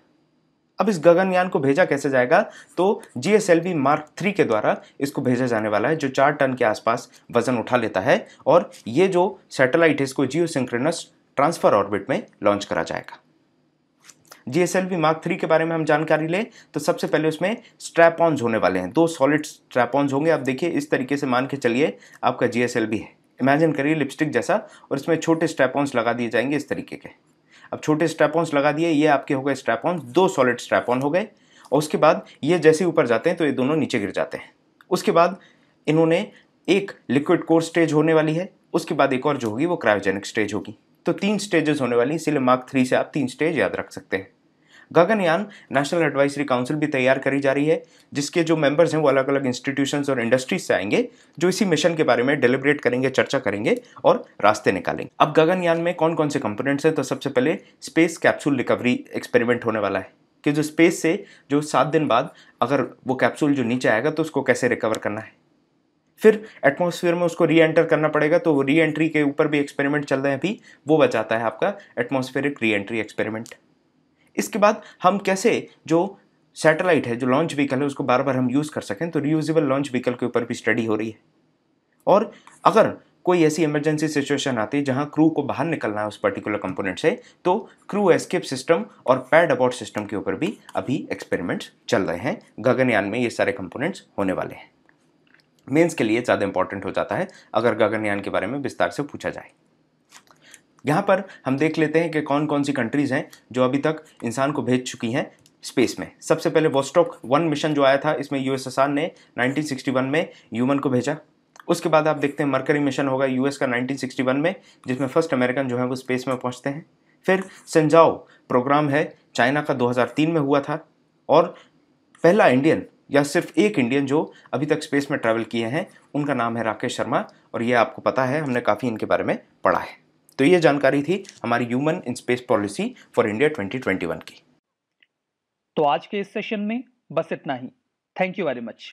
अब इस गगनयान को भेजा कैसे जाएगा तो G S L V mark three के द्वारा इसको भेजा जाने वाला है जो चार टन के आसपास वजन उठा लेता है और ये जो सैटेलाइट है इसको जियो सिंक्रेनस ट्रांसफर ऑर्बिट में लॉन्च करा जाएगा G S L V mark three के बारे में हम जानकारी लें तो सबसे पहले उसमें स्ट्रैपॉन्स होने वाले हैं दो सॉलिड स्ट्रैपॉन्स होंगे आप देखिए इस तरीके से मान के चलिए आपका जी एस एल वी है इमेजिन करिए लिपस्टिक जैसा और इसमें छोटे स्ट्रैपॉन्स लगा दिए जाएंगे इस तरीके के अब छोटे स्ट्रैपॉन्स लगा दिए ये आपके हो गए स्ट्रैपॉन्स दो सॉलिड स्ट्रैपॉन हो गए और उसके बाद ये जैसे ऊपर जाते हैं तो ये दोनों नीचे गिर जाते हैं उसके बाद इन्होंने एक लिक्विड कोर स्टेज होने वाली है उसके बाद एक और जो होगी वो क्रायोजेनिक स्टेज होगी तो तीन स्टेजेस होने वाली इसलिए मार्क थ्री से आप तीन स्टेज याद रख सकते हैं गगनयान नेशनल एडवाइजरी काउंसिल भी तैयार करी जा रही है जिसके जो मेंबर्स हैं वो अलग अलग इंस्टीट्यूशंस और इंडस्ट्रीज से आएंगे जो इसी मिशन के बारे में डिलिब्रेट करेंगे चर्चा करेंगे और रास्ते निकालेंगे अब गगनयान में कौन कौन से कंपोनेंट्स हैं तो सबसे पहले स्पेस कैप्सूल रिकवरी एक्सपेरिमेंट होने वाला है कि जो स्पेस से जो सात दिन बाद अगर वो कैप्सूल जो नीचे आएगा तो उसको कैसे रिकवर करना है फिर एटमॉस्फेयर में उसको री एंटर करना पड़ेगा तो री एंट्री के ऊपर भी एक्सपेरिमेंट चल रहे हैं अभी वो बचाता है आपका एटमॉस्फेरिक री एंट्री एक्सपेरिमेंट इसके बाद हम कैसे जो सैटेलाइट है जो लॉन्च व्हीकल है उसको बार बार हम यूज़ कर सकें तो रीयूजेबल लॉन्च व्हीकल के ऊपर भी स्टडी हो रही है और अगर कोई ऐसी इमरजेंसी सिचुएशन आती है जहाँ क्रू को बाहर निकलना है उस पर्टिकुलर कंपोनेंट से तो क्रू एस्केप सिस्टम और पैड अबाउट सिस्टम के ऊपर भी अभी एक्सपेरिमेंट्स चल रहे हैं गगनयान में ये सारे कंपोनेंट्स होने वाले हैं मेंस के लिए ज़्यादा इंपॉर्टेंट हो जाता है अगर गगनयान के बारे में विस्तार से पूछा जाए यहाँ पर हम देख लेते हैं कि कौन कौन सी कंट्रीज़ हैं जो अभी तक इंसान को भेज चुकी हैं स्पेस में सबसे पहले वोस्टॉक वन मिशन जो आया था इसमें यूएसएसआर ने 1961 में ह्यूमन को भेजा उसके बाद आप देखते हैं मरकरी मिशन होगा यूएस का 1961 में जिसमें फर्स्ट अमेरिकन जो है वो स्पेस में पहुंचते हैं फिर सेंजाओ प्रोग्राम है चाइना का 2003 में हुआ था और पहला इंडियन या सिर्फ एक इंडियन जो अभी तक स्पेस में ट्रैवल किए हैं उनका नाम है राकेश शर्मा और ये आपको पता है हमने काफ़ी इनके बारे में पढ़ा है तो ये जानकारी थी हमारी human in space policy for India 2021 की तो आज के इस सेशन में बस इतना ही थैंक यू वेरी मच